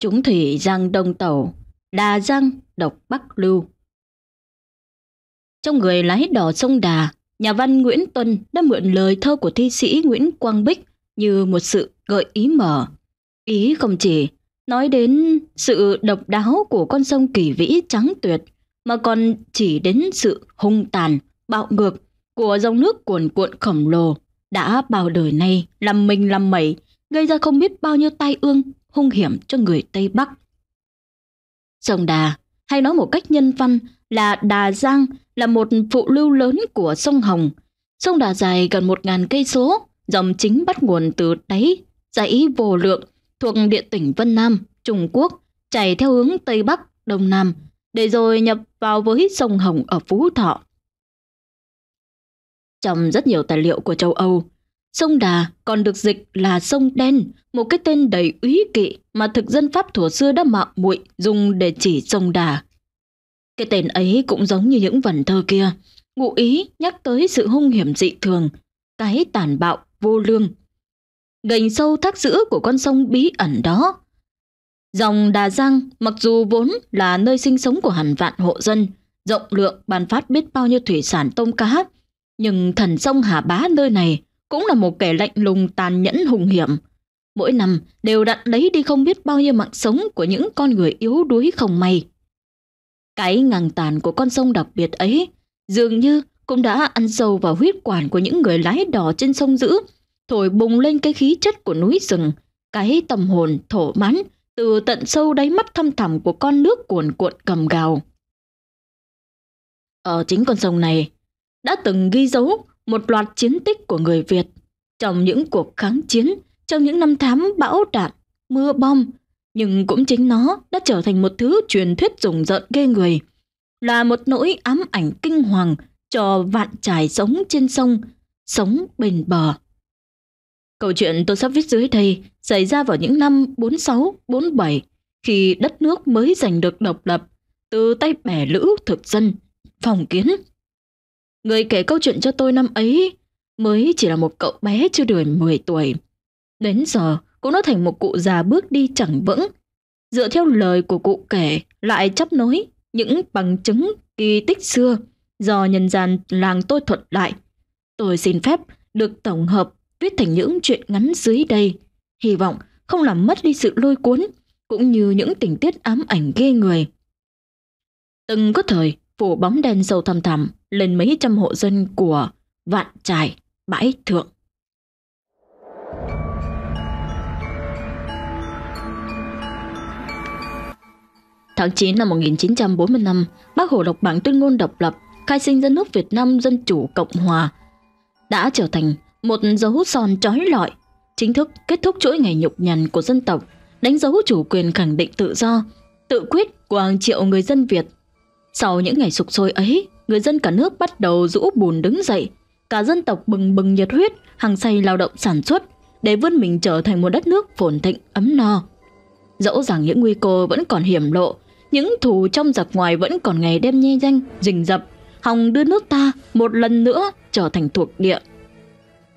chúng thủy giang đông tẩu, đà giang độc bắc lưu. Trong người lái đỏ sông đà, nhà văn Nguyễn Tuân đã mượn lời thơ của thi sĩ Nguyễn Quang Bích như một sự gợi ý mở. Ý không chỉ nói đến sự độc đáo của con sông kỳ vĩ trắng tuyệt, mà còn chỉ đến sự hung tàn, bạo ngược của dòng nước cuồn cuộn khổng lồ đã bao đời nay làm mình làm mẩy gây ra không biết bao nhiêu tai ương, hung hiểm cho người Tây Bắc. Sông Đà, hay nói một cách nhân văn là Đà Giang, là một phụ lưu lớn của sông Hồng. Sông Đà dài gần 1.000 cây số, dòng chính bắt nguồn từ đáy dãy vô lượng thuộc địa tỉnh Vân Nam, Trung Quốc, chảy theo hướng Tây Bắc, Đông Nam, để rồi nhập vào với sông Hồng ở Phú Thọ. Trong rất nhiều tài liệu của châu Âu, Sông Đà còn được dịch là sông đen, một cái tên đầy úy kỵ mà thực dân Pháp thổ xưa đã mạo muội dùng để chỉ sông Đà. Cái tên ấy cũng giống như những vần thơ kia, ngụ ý nhắc tới sự hung hiểm dị thường, cái tàn bạo, vô lương. Gành sâu thác giữa của con sông bí ẩn đó. Dòng Đà Giang mặc dù vốn là nơi sinh sống của hàng vạn hộ dân, rộng lượng bàn phát biết bao nhiêu thủy sản tôm cá, nhưng thần sông Hà Bá nơi này cũng là một kẻ lạnh lùng tàn nhẫn hùng hiểm. Mỗi năm đều đặt lấy đi không biết bao nhiêu mạng sống của những con người yếu đuối không may. Cái ngang tàn của con sông đặc biệt ấy dường như cũng đã ăn sâu vào huyết quản của những người lái đỏ trên sông dữ, thổi bùng lên cái khí chất của núi rừng, cái tâm hồn thổ mãn từ tận sâu đáy mắt thâm thẳm của con nước cuồn cuộn cầm gào. Ở chính con sông này, đã từng ghi dấu một loạt chiến tích của người Việt trong những cuộc kháng chiến, trong những năm tháng bão đạn, mưa bom, nhưng cũng chính nó đã trở thành một thứ truyền thuyết rùng rợn ghê người, là một nỗi ám ảnh kinh hoàng cho vạn trải sống trên sông, sống bên bờ. Câu chuyện tôi sắp viết dưới đây xảy ra vào những năm 46-47 khi đất nước mới giành được độc lập từ tay bẻ lữ thực dân, phòng kiến Người kể câu chuyện cho tôi năm ấy mới chỉ là một cậu bé chưa đủ 10 tuổi. Đến giờ cũng đã thành một cụ già bước đi chẳng vững. Dựa theo lời của cụ kể lại chấp nối những bằng chứng kỳ tích xưa do nhân gian làng tôi thuật lại. Tôi xin phép được tổng hợp viết thành những chuyện ngắn dưới đây. Hy vọng không làm mất đi sự lôi cuốn cũng như những tình tiết ám ảnh ghê người. Từng có thời, phủ bóng đen sâu thầm thẳm lên mấy trăm hộ dân của vạn trải bãi thượng. Tháng 9 năm 1945, Bác Hồ đọc bản tuyên ngôn độc lập khai sinh dân nước Việt Nam Dân Chủ Cộng Hòa đã trở thành một dấu son trói lọi, chính thức kết thúc chuỗi ngày nhục nhằn của dân tộc, đánh dấu chủ quyền khẳng định tự do, tự quyết của hàng triệu người dân Việt sau những ngày sục sôi ấy, người dân cả nước bắt đầu rũ bùn đứng dậy, cả dân tộc bừng bừng nhiệt huyết, hàng say lao động sản xuất để vươn mình trở thành một đất nước phồn thịnh ấm no. Dẫu rằng những nguy cơ vẫn còn hiểm lộ, những thù trong giặc ngoài vẫn còn ngày đêm nhe danh, rình rập, hòng đưa nước ta một lần nữa trở thành thuộc địa.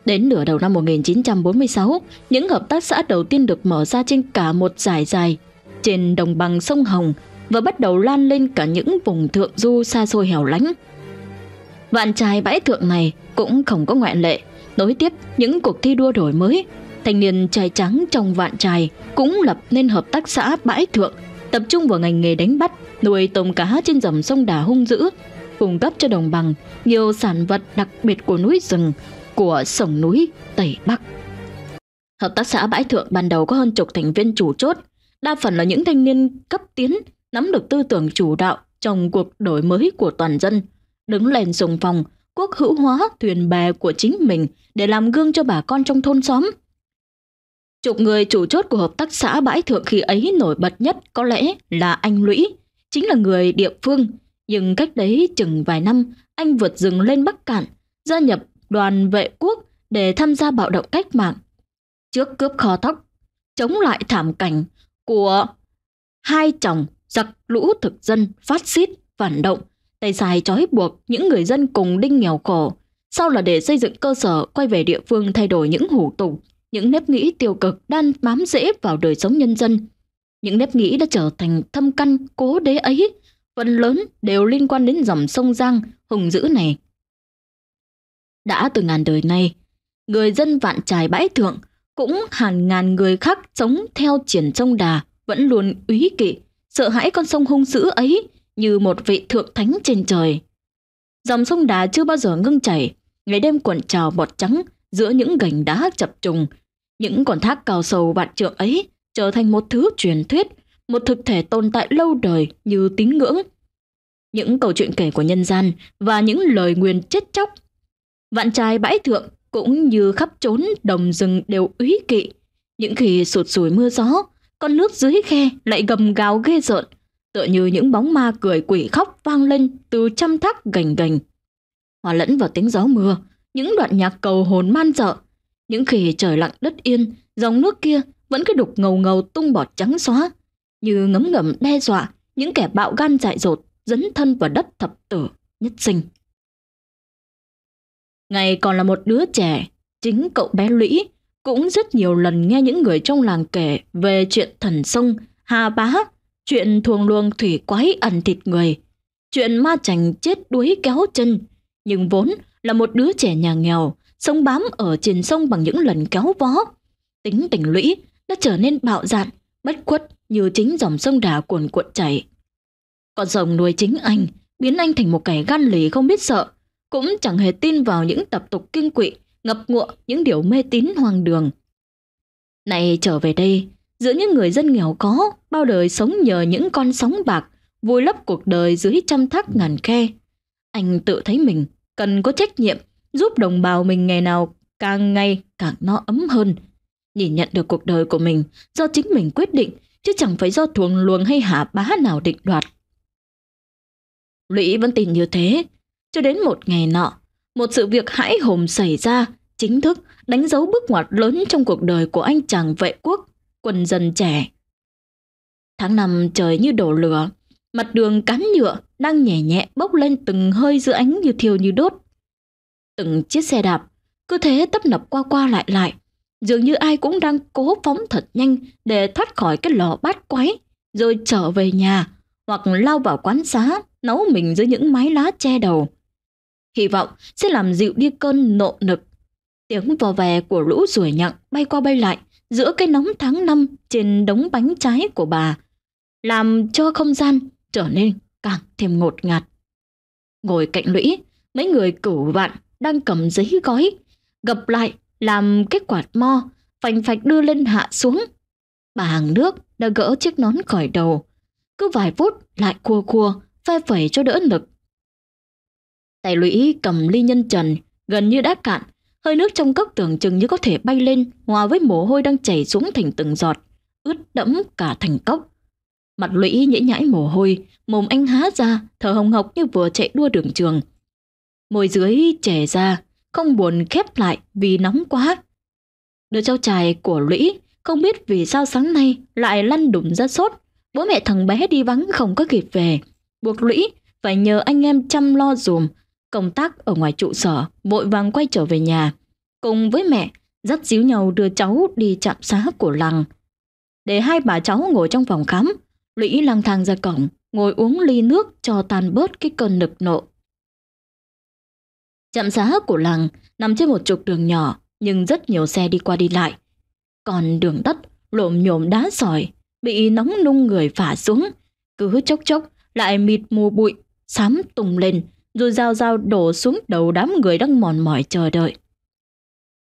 Đến nửa đầu năm 1946, những hợp tác xã đầu tiên được mở ra trên cả một giải dài trên đồng bằng sông Hồng và bắt đầu lan lên cả những vùng thượng du xa xôi hẻo lánh. Vạn trài bãi thượng này cũng không có ngoại lệ, nối tiếp những cuộc thi đua đổi mới, thanh niên trai trắng trong vạn trài cũng lập nên hợp tác xã bãi thượng, tập trung vào ngành nghề đánh bắt, nuôi tôm cá trên dòng sông Đà hung dữ, cung cấp cho đồng bằng nhiều sản vật đặc biệt của núi rừng, của sổng núi Tây Bắc. Hợp tác xã Bãi Thượng ban đầu có hơn chục thành viên chủ chốt, đa phần là những thanh niên cấp tiến nắm được tư tưởng chủ đạo trong cuộc đổi mới của toàn dân, đứng lên sùng phòng, quốc hữu hóa thuyền bè của chính mình để làm gương cho bà con trong thôn xóm. Chục người chủ chốt của hợp tác xã Bãi Thượng khi ấy nổi bật nhất có lẽ là anh Lũy, chính là người địa phương. Nhưng cách đấy chừng vài năm, anh vượt rừng lên Bắc Cạn, gia nhập đoàn vệ quốc để tham gia bạo động cách mạng. Trước cướp kho thóc, chống lại thảm cảnh của hai chồng giặc lũ thực dân phát xít phản động tay dài trói buộc những người dân cùng đinh nghèo khổ sau là để xây dựng cơ sở quay về địa phương thay đổi những hủ tục những nếp nghĩ tiêu cực đang bám rễ vào đời sống nhân dân những nếp nghĩ đã trở thành thâm căn cố đế ấy phần lớn đều liên quan đến dòng sông giang hùng dữ này đã từ ngàn đời nay người dân vạn trài bãi thượng cũng hàng ngàn người khác sống theo triển sông đà vẫn luôn úy kỵ sợ hãi con sông hung dữ ấy như một vị thượng thánh trên trời. Dòng sông đá chưa bao giờ ngưng chảy, ngày đêm cuộn trào bọt trắng giữa những gành đá chập trùng. Những con thác cao sầu vạn trượng ấy trở thành một thứ truyền thuyết, một thực thể tồn tại lâu đời như tín ngưỡng. Những câu chuyện kể của nhân gian và những lời nguyền chết chóc. Vạn trai bãi thượng cũng như khắp trốn đồng rừng đều úy kỵ. Những khi sụt sùi mưa gió, con nước dưới khe lại gầm gào ghê rợn, tựa như những bóng ma cười quỷ khóc vang lên từ trăm thác gành gành. Hòa lẫn vào tiếng gió mưa, những đoạn nhạc cầu hồn man dợ. Những khi trời lặng đất yên, dòng nước kia vẫn cứ đục ngầu ngầu tung bọt trắng xóa, như ngấm ngầm đe dọa những kẻ bạo gan dại dột dấn thân vào đất thập tử nhất sinh. Ngày còn là một đứa trẻ, chính cậu bé Lũy cũng rất nhiều lần nghe những người trong làng kể về chuyện thần sông, hà bá, chuyện thuồng luồng thủy quái ẩn thịt người, chuyện ma chành chết đuối kéo chân, nhưng vốn là một đứa trẻ nhà nghèo, sống bám ở trên sông bằng những lần kéo vó. Tính tình lũy đã trở nên bạo dạn, bất khuất như chính dòng sông đà cuồn cuộn chảy. Con rồng nuôi chính anh, biến anh thành một kẻ gan lì không biết sợ, cũng chẳng hề tin vào những tập tục kinh quỵ ngập ngụa những điều mê tín hoang đường. Này trở về đây, giữa những người dân nghèo có, bao đời sống nhờ những con sóng bạc, vùi lấp cuộc đời dưới trăm thác ngàn khe. Anh tự thấy mình cần có trách nhiệm giúp đồng bào mình ngày nào càng ngày càng no ấm hơn. Nhìn nhận được cuộc đời của mình do chính mình quyết định chứ chẳng phải do thuồng luồng hay hạ bá nào định đoạt. Lũy vẫn tin như thế, cho đến một ngày nọ, một sự việc hãi hùng xảy ra, chính thức đánh dấu bước ngoặt lớn trong cuộc đời của anh chàng vệ quốc, quân dân trẻ. Tháng năm trời như đổ lửa, mặt đường cán nhựa đang nhẹ nhẹ bốc lên từng hơi giữa ánh như thiêu như đốt. Từng chiếc xe đạp cứ thế tấp nập qua qua lại lại, dường như ai cũng đang cố phóng thật nhanh để thoát khỏi cái lò bát quái, rồi trở về nhà hoặc lao vào quán xá nấu mình dưới những mái lá che đầu hy vọng sẽ làm dịu đi cơn nộ nực. Tiếng vò vè của lũ ruồi nhặng bay qua bay lại giữa cái nóng tháng năm trên đống bánh trái của bà, làm cho không gian trở nên càng thêm ngột ngạt. Ngồi cạnh lũy, mấy người cửu vạn đang cầm giấy gói, gập lại làm kết quạt mo, phành phạch đưa lên hạ xuống. Bà hàng nước đã gỡ chiếc nón khỏi đầu, cứ vài phút lại cua cua, phe phẩy cho đỡ lực. Tài lũy cầm ly nhân trần, gần như đã cạn, hơi nước trong cốc tưởng chừng như có thể bay lên, hòa với mồ hôi đang chảy xuống thành từng giọt, ướt đẫm cả thành cốc. Mặt lũy nhễ nhãi mồ hôi, mồm anh há ra, thở hồng hộc như vừa chạy đua đường trường. Môi dưới chảy ra, không buồn khép lại vì nóng quá. Đứa cháu trai của lũy không biết vì sao sáng nay lại lăn đùng ra sốt. Bố mẹ thằng bé đi vắng không có kịp về. Buộc lũy phải nhờ anh em chăm lo dùm công tác ở ngoài trụ sở, vội vàng quay trở về nhà. Cùng với mẹ, dắt díu nhau đưa cháu đi trạm xá của làng. Để hai bà cháu ngồi trong phòng khám, Lũy lang thang ra cổng, ngồi uống ly nước cho tan bớt cái cơn nực nộ. Trạm xá của làng nằm trên một trục đường nhỏ, nhưng rất nhiều xe đi qua đi lại. Còn đường đất lộm nhộm đá sỏi, bị nóng nung người phả xuống, cứ chốc chốc lại mịt mù bụi, xám tùng lên, rồi rào rào đổ xuống đầu đám người đang mòn mỏi chờ đợi.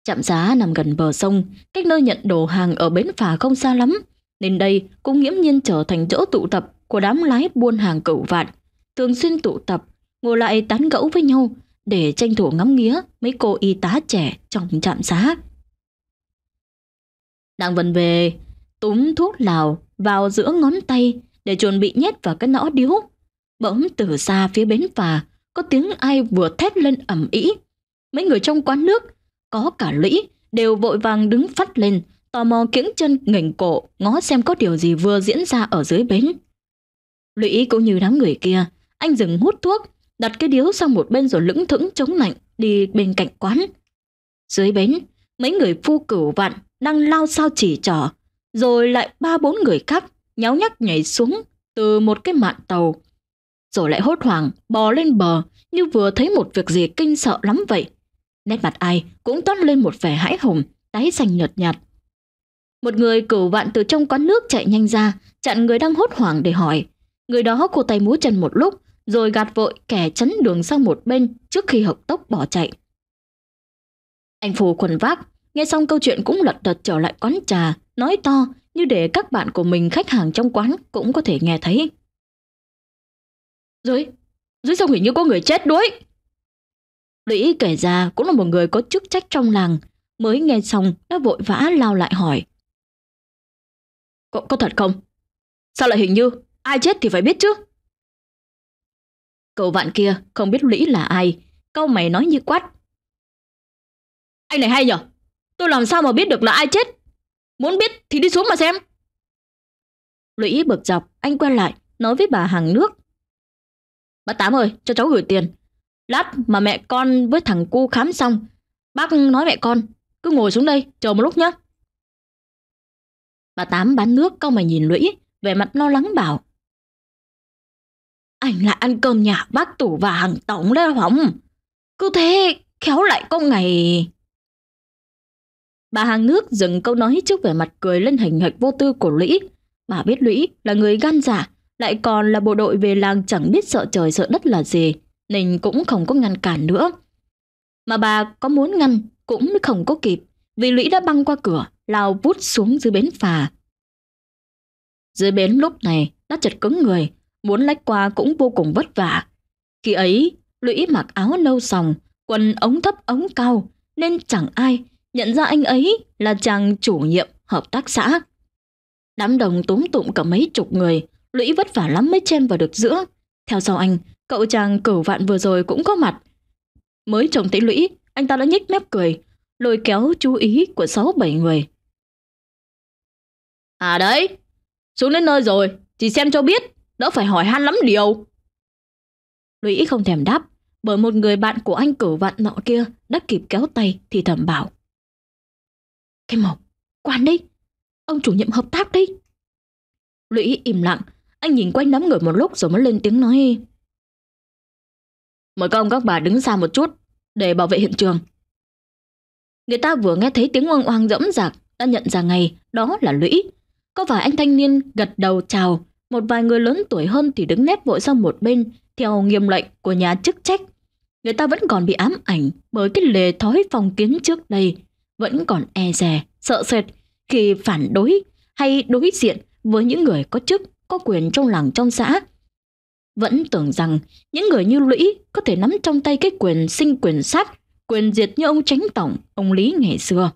Trạm giá nằm gần bờ sông, cách nơi nhận đồ hàng ở bến phà không xa lắm, nên đây cũng nghiễm nhiên trở thành chỗ tụ tập của đám lái buôn hàng cửu vạn, thường xuyên tụ tập, ngồi lại tán gẫu với nhau để tranh thủ ngắm nghía mấy cô y tá trẻ trong trạm xá. Đặng Vân về, túm thuốc lào vào giữa ngón tay để chuẩn bị nhét vào cái nõ điếu. Bỗng từ xa phía bến phà có tiếng ai vừa thét lên ầm ĩ. Mấy người trong quán nước, có cả lũy, đều vội vàng đứng phát lên, tò mò kiễng chân ngẩng cổ, ngó xem có điều gì vừa diễn ra ở dưới bến. Lũy cũng như đám người kia, anh dừng hút thuốc, đặt cái điếu sang một bên rồi lững thững chống lạnh đi bên cạnh quán. Dưới bến, mấy người phu cửu vạn đang lao sao chỉ trỏ, rồi lại ba bốn người khác nháo nhác nhảy xuống từ một cái mạn tàu rồi lại hốt hoảng bò lên bờ như vừa thấy một việc gì kinh sợ lắm vậy. Nét mặt ai cũng toát lên một vẻ hãi hùng, tái xanh nhợt nhạt. Một người cửu vạn từ trong quán nước chạy nhanh ra, chặn người đang hốt hoảng để hỏi. Người đó cô tay múa chân một lúc, rồi gạt vội kẻ chắn đường sang một bên trước khi hợp tốc bỏ chạy. Anh Phù quần vác, nghe xong câu chuyện cũng lật đật trở lại quán trà, nói to như để các bạn của mình khách hàng trong quán cũng có thể nghe thấy. Dưới, dưới sông hình như có người chết đuối. Lũy kể ra cũng là một người có chức trách trong làng, mới nghe xong đã vội vã lao lại hỏi. Có, có thật không? Sao lại hình như ai chết thì phải biết chứ? Cậu bạn kia không biết Lũy là ai, câu mày nói như quát. Anh này hay nhở? Tôi làm sao mà biết được là ai chết? Muốn biết thì đi xuống mà xem. Lũy bực dọc, anh quay lại, nói với bà hàng nước bà Tám ơi, cho cháu gửi tiền. Lát mà mẹ con với thằng cu khám xong, bác nói mẹ con, cứ ngồi xuống đây, chờ một lúc nhé. Bà Tám bán nước cau mày nhìn Lũy, vẻ mặt lo lắng bảo. Anh lại ăn cơm nhà bác tủ và hàng tổng đấy không? Cứ thế, khéo lại có ngày... Bà hàng nước dừng câu nói trước vẻ mặt cười lên hình hạch vô tư của Lũy. Bà biết Lũy là người gan giả, dạ, lại còn là bộ đội về làng chẳng biết sợ trời sợ đất là gì, nên cũng không có ngăn cản nữa. Mà bà có muốn ngăn cũng không có kịp, vì lũy đã băng qua cửa, lao vút xuống dưới bến phà. Dưới bến lúc này, đã chật cứng người, muốn lách qua cũng vô cùng vất vả. Khi ấy, lũy mặc áo nâu sòng, quần ống thấp ống cao, nên chẳng ai nhận ra anh ấy là chàng chủ nhiệm hợp tác xã. Đám đồng túm tụm cả mấy chục người, Lũy vất vả lắm mới chen vào được giữa. Theo sau anh, cậu chàng cửu vạn vừa rồi cũng có mặt. Mới trông thấy Lũy, anh ta đã nhếch mép cười, lôi kéo chú ý của sáu bảy người. À đấy, xuống đến nơi rồi, thì xem cho biết, đỡ phải hỏi han lắm điều. Lũy không thèm đáp, bởi một người bạn của anh cửu vạn nọ kia đã kịp kéo tay thì thầm bảo. Cái mộc, quan đi, ông chủ nhiệm hợp tác đi. Lũy im lặng, anh nhìn quanh đám người một lúc rồi mới lên tiếng nói. Mời công các bà đứng xa một chút để bảo vệ hiện trường. Người ta vừa nghe thấy tiếng oang oang dẫm dạc đã nhận ra ngay đó là lũy. Có vài anh thanh niên gật đầu chào, một vài người lớn tuổi hơn thì đứng nép vội sang một bên theo nghiêm lệnh của nhà chức trách. Người ta vẫn còn bị ám ảnh bởi cái lề thói phong kiến trước đây, vẫn còn e dè, sợ sệt khi phản đối hay đối diện với những người có chức có quyền trong làng trong xã. Vẫn tưởng rằng những người như Lũy có thể nắm trong tay cái quyền sinh quyền sát, quyền diệt như ông Tránh Tổng, ông Lý ngày xưa.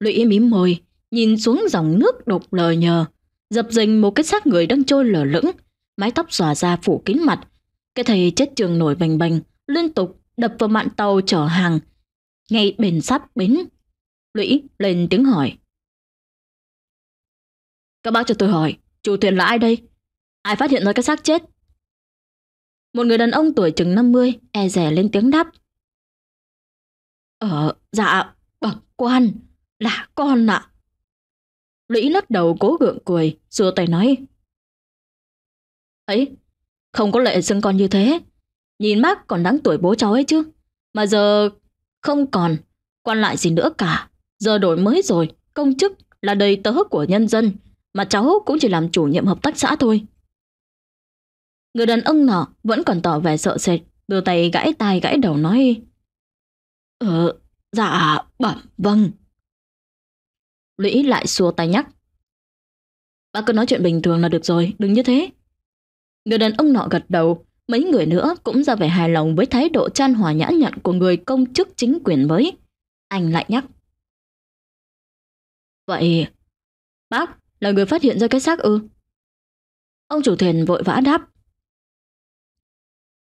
Lũy mím môi, nhìn xuống dòng nước đục lờ nhờ, dập dình một cái xác người đang trôi lờ lững, mái tóc xòa ra phủ kín mặt. Cái thầy chết trường nổi bành bành, liên tục đập vào mạn tàu chở hàng, ngay bên sắp bến. Lũy lên tiếng hỏi. Các bác cho tôi hỏi, chủ thuyền là ai đây? Ai phát hiện ra cái xác chết? Một người đàn ông tuổi chừng 50 e rẻ lên tiếng đáp. Ờ, dạ, bẩm quan, là con ạ. Lũy lắc đầu cố gượng cười, xua tay nói. Ấy, không có lệ xưng con như thế. Nhìn mắt còn đáng tuổi bố cháu ấy chứ. Mà giờ không còn, quan lại gì nữa cả. Giờ đổi mới rồi, công chức là đầy tớ của nhân dân mà cháu cũng chỉ làm chủ nhiệm hợp tác xã thôi. Người đàn ông nọ vẫn còn tỏ vẻ sợ sệt, đưa tay gãi tai gãi đầu nói Ờ, dạ, bẩm vâng. Lũy lại xua tay nhắc. Bác cứ nói chuyện bình thường là được rồi, đừng như thế. Người đàn ông nọ gật đầu, mấy người nữa cũng ra vẻ hài lòng với thái độ chan hòa nhã nhặn của người công chức chính quyền mới. Anh lại nhắc. Vậy, bác là người phát hiện ra cái xác ư Ông chủ thuyền vội vã đáp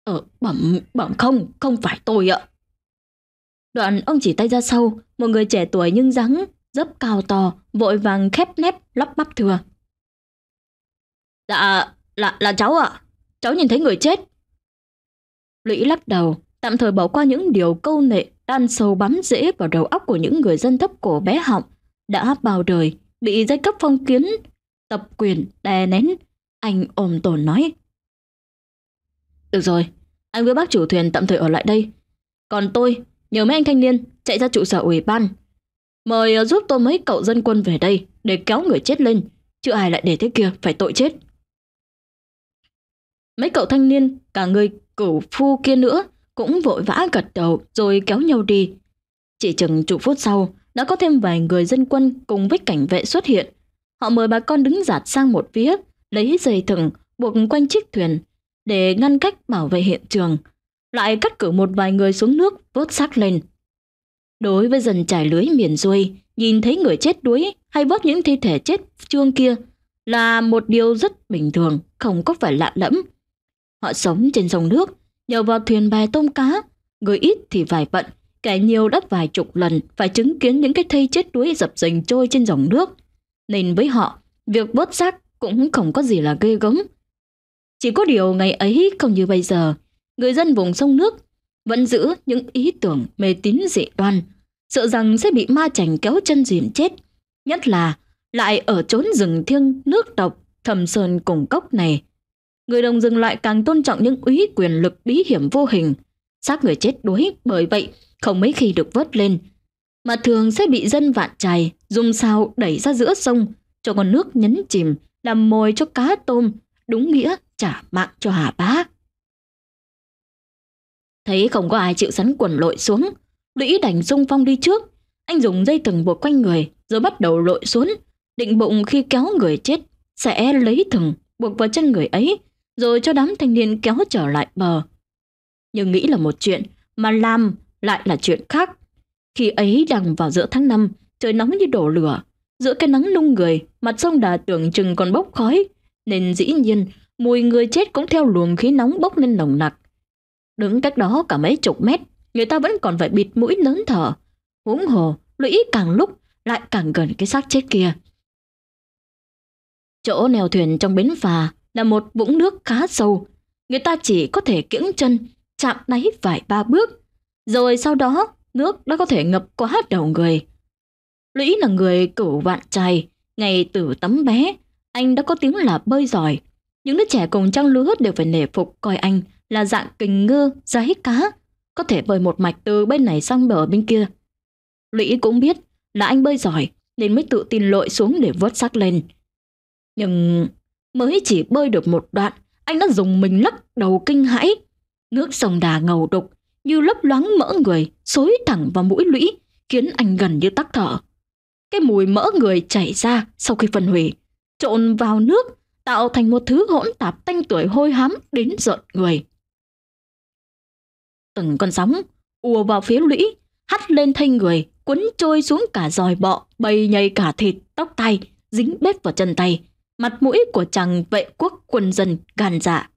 Ờ bẩm bẩm không Không phải tôi ạ Đoạn ông chỉ tay ra sau Một người trẻ tuổi nhưng rắn Dấp cao to Vội vàng khép nép lóc bắp thừa Dạ là, là cháu ạ Cháu nhìn thấy người chết Lũy lắc đầu Tạm thời bỏ qua những điều câu nệ Đan sâu bám dễ vào đầu óc của những người dân thấp cổ bé họng Đã bao đời bị giai cấp phong kiến tập quyền đè nén anh ôm tồn nói được rồi anh với bác chủ thuyền tạm thời ở lại đây còn tôi nhờ mấy anh thanh niên chạy ra trụ sở ủy ban mời ờ, giúp tôi mấy cậu dân quân về đây để kéo người chết lên chứ ai lại để thế kia phải tội chết mấy cậu thanh niên cả người cửu phu kia nữa cũng vội vã gật đầu rồi kéo nhau đi chỉ chừng chục phút sau đã có thêm vài người dân quân cùng với cảnh vệ xuất hiện. Họ mời bà con đứng giạt sang một phía, lấy dây thừng buộc quanh chiếc thuyền để ngăn cách bảo vệ hiện trường, lại cắt cử một vài người xuống nước vớt xác lên. Đối với dân trải lưới miền xuôi, nhìn thấy người chết đuối hay vớt những thi thể chết trương kia là một điều rất bình thường, không có phải lạ lẫm. Họ sống trên dòng nước, nhờ vào thuyền bè tôm cá, người ít thì vài vận, Kẻ nhiều đắt vài chục lần phải chứng kiến những cái thây chết đuối dập dềnh trôi trên dòng nước. Nên với họ, việc bớt xác cũng không có gì là ghê gớm. Chỉ có điều ngày ấy không như bây giờ, người dân vùng sông nước vẫn giữ những ý tưởng mê tín dị đoan, sợ rằng sẽ bị ma chảnh kéo chân dìm chết. Nhất là lại ở chốn rừng thiêng nước độc thầm sơn cùng cốc này. Người đồng rừng lại càng tôn trọng những úy quyền lực bí hiểm vô hình. Xác người chết đuối bởi vậy không mấy khi được vớt lên, mà thường sẽ bị dân vạn chài dùng sao đẩy ra giữa sông cho con nước nhấn chìm làm mồi cho cá tôm, đúng nghĩa trả mạng cho Hà Bá. Thấy không có ai chịu sắn quần lội xuống, Lũy đành xung phong đi trước. Anh dùng dây thừng buộc quanh người rồi bắt đầu lội xuống, định bụng khi kéo người chết sẽ lấy thừng buộc vào chân người ấy rồi cho đám thanh niên kéo trở lại bờ. Nhưng nghĩ là một chuyện mà làm lại là chuyện khác. Khi ấy đang vào giữa tháng 5, trời nóng như đổ lửa. Giữa cái nắng lung người, mặt sông đà tưởng chừng còn bốc khói, nên dĩ nhiên mùi người chết cũng theo luồng khí nóng bốc lên nồng nặc. Đứng cách đó cả mấy chục mét, người ta vẫn còn phải bịt mũi lớn thở. Huống hồ, lũy càng lúc lại càng gần cái xác chết kia. Chỗ nèo thuyền trong bến phà là một vũng nước khá sâu. Người ta chỉ có thể kiễng chân, chạm đáy vài ba bước rồi sau đó, nước đã có thể ngập quá đầu người. Lũy là người cửu vạn trai, ngày từ tấm bé, anh đã có tiếng là bơi giỏi. Những đứa trẻ cùng trang lứa đều phải nể phục coi anh là dạng kình ngư, giấy cá, có thể bơi một mạch từ bên này sang bờ bên kia. Lũy cũng biết là anh bơi giỏi nên mới tự tin lội xuống để vớt xác lên. Nhưng mới chỉ bơi được một đoạn, anh đã dùng mình lắc đầu kinh hãi. Nước sông đà ngầu đục, như lấp loáng mỡ người xối thẳng vào mũi lũy khiến anh gần như tắc thở cái mùi mỡ người chảy ra sau khi phân hủy trộn vào nước tạo thành một thứ hỗn tạp tanh tuổi hôi hám đến rợn người từng con sóng ùa vào phía lũy hắt lên thanh người quấn trôi xuống cả dòi bọ bầy nhầy cả thịt tóc tay dính bết vào chân tay mặt mũi của chàng vệ quốc quân dân gàn dạ